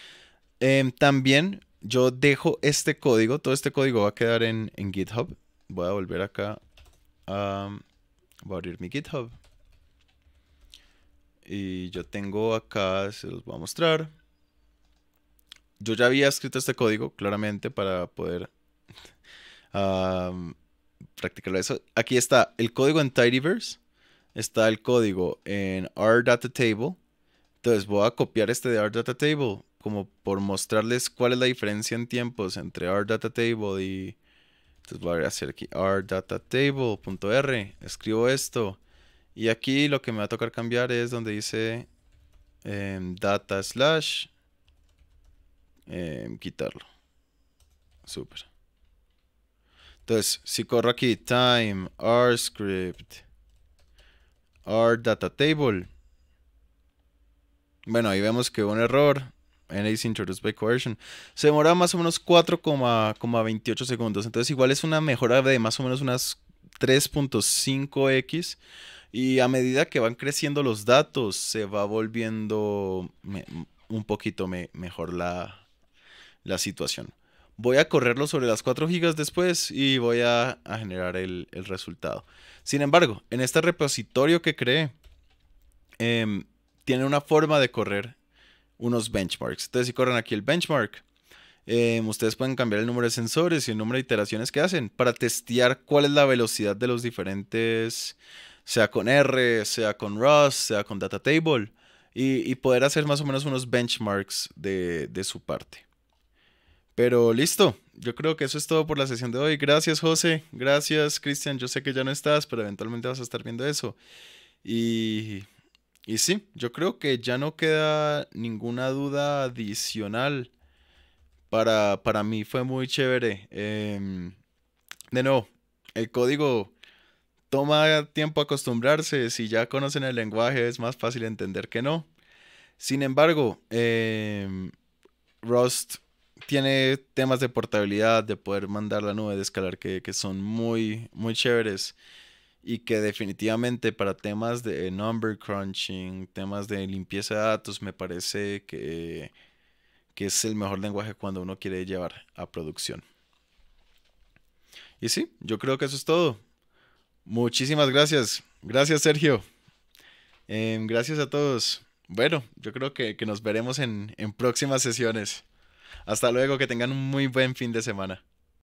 Em, también yo dejo este código, todo este código va a quedar en GitHub voy a volver acá a, voy a abrir mi GitHub. Y yo tengo acá, se los voy a mostrar. Yo ya había escrito este código, claramente, para poder practicar practicarlo eso. Aquí está el código en Tidyverse. Está el código en RDataTable. Entonces voy a copiar este de RDataTable como por mostrarles cuál es la diferencia en tiempos entre RDataTable y entonces voy a hacer aquí r.datatable.r, escribo esto. Y aquí lo que me va a tocar cambiar es donde dice em, data slash, em, quitarlo. Súper. Entonces, si corro aquí time rscript rdatatable, bueno, ahí vemos que un error NAC Introduced by Coercion. Se demora más o menos 4,28 segundos. Entonces igual es una mejora de más o menos unas 3.5x. Y a medida que van creciendo los datos, se va volviendo un poquito mejor la, situación. Voy a correrlo sobre las 4 gigas después y voy a, generar el, resultado. Sin embargo, en este repositorio que creé, em, tiene una forma de correr unos benchmarks. Entonces, si corren aquí el benchmark, em, ustedes pueden cambiar el número de sensores y el número de iteraciones que hacen para testear cuál es la velocidad de los diferentes, sea con R, sea con Rust, sea con Datatable, y, y poder hacer más o menos unos benchmarks de, de su parte. Pero listo, yo creo que eso es todo por la sesión de hoy. Gracias José, gracias Cristian, yo sé que ya no estás, pero eventualmente vas a estar viendo eso. Y y sí, yo creo que ya no queda ninguna duda adicional. Para, mí fue muy chévere. Em, de nuevo, el código toma tiempo acostumbrarse. Si ya conocen el lenguaje es más fácil entender que no. Sin embargo, em, Rust tiene temas de portabilidad, de poder mandar la nube, de escalar, que, son muy, muy chéveres y que definitivamente para temas de number crunching, temas de limpieza de datos, me parece que, es el mejor lenguaje cuando uno quiere llevar a producción. Y sí, yo creo que eso es todo. Muchísimas gracias. Gracias, Sergio. Em, gracias a todos. Bueno, yo creo que, nos veremos en, en próximas sesiones. Hasta luego, que tengan un muy buen fin de semana.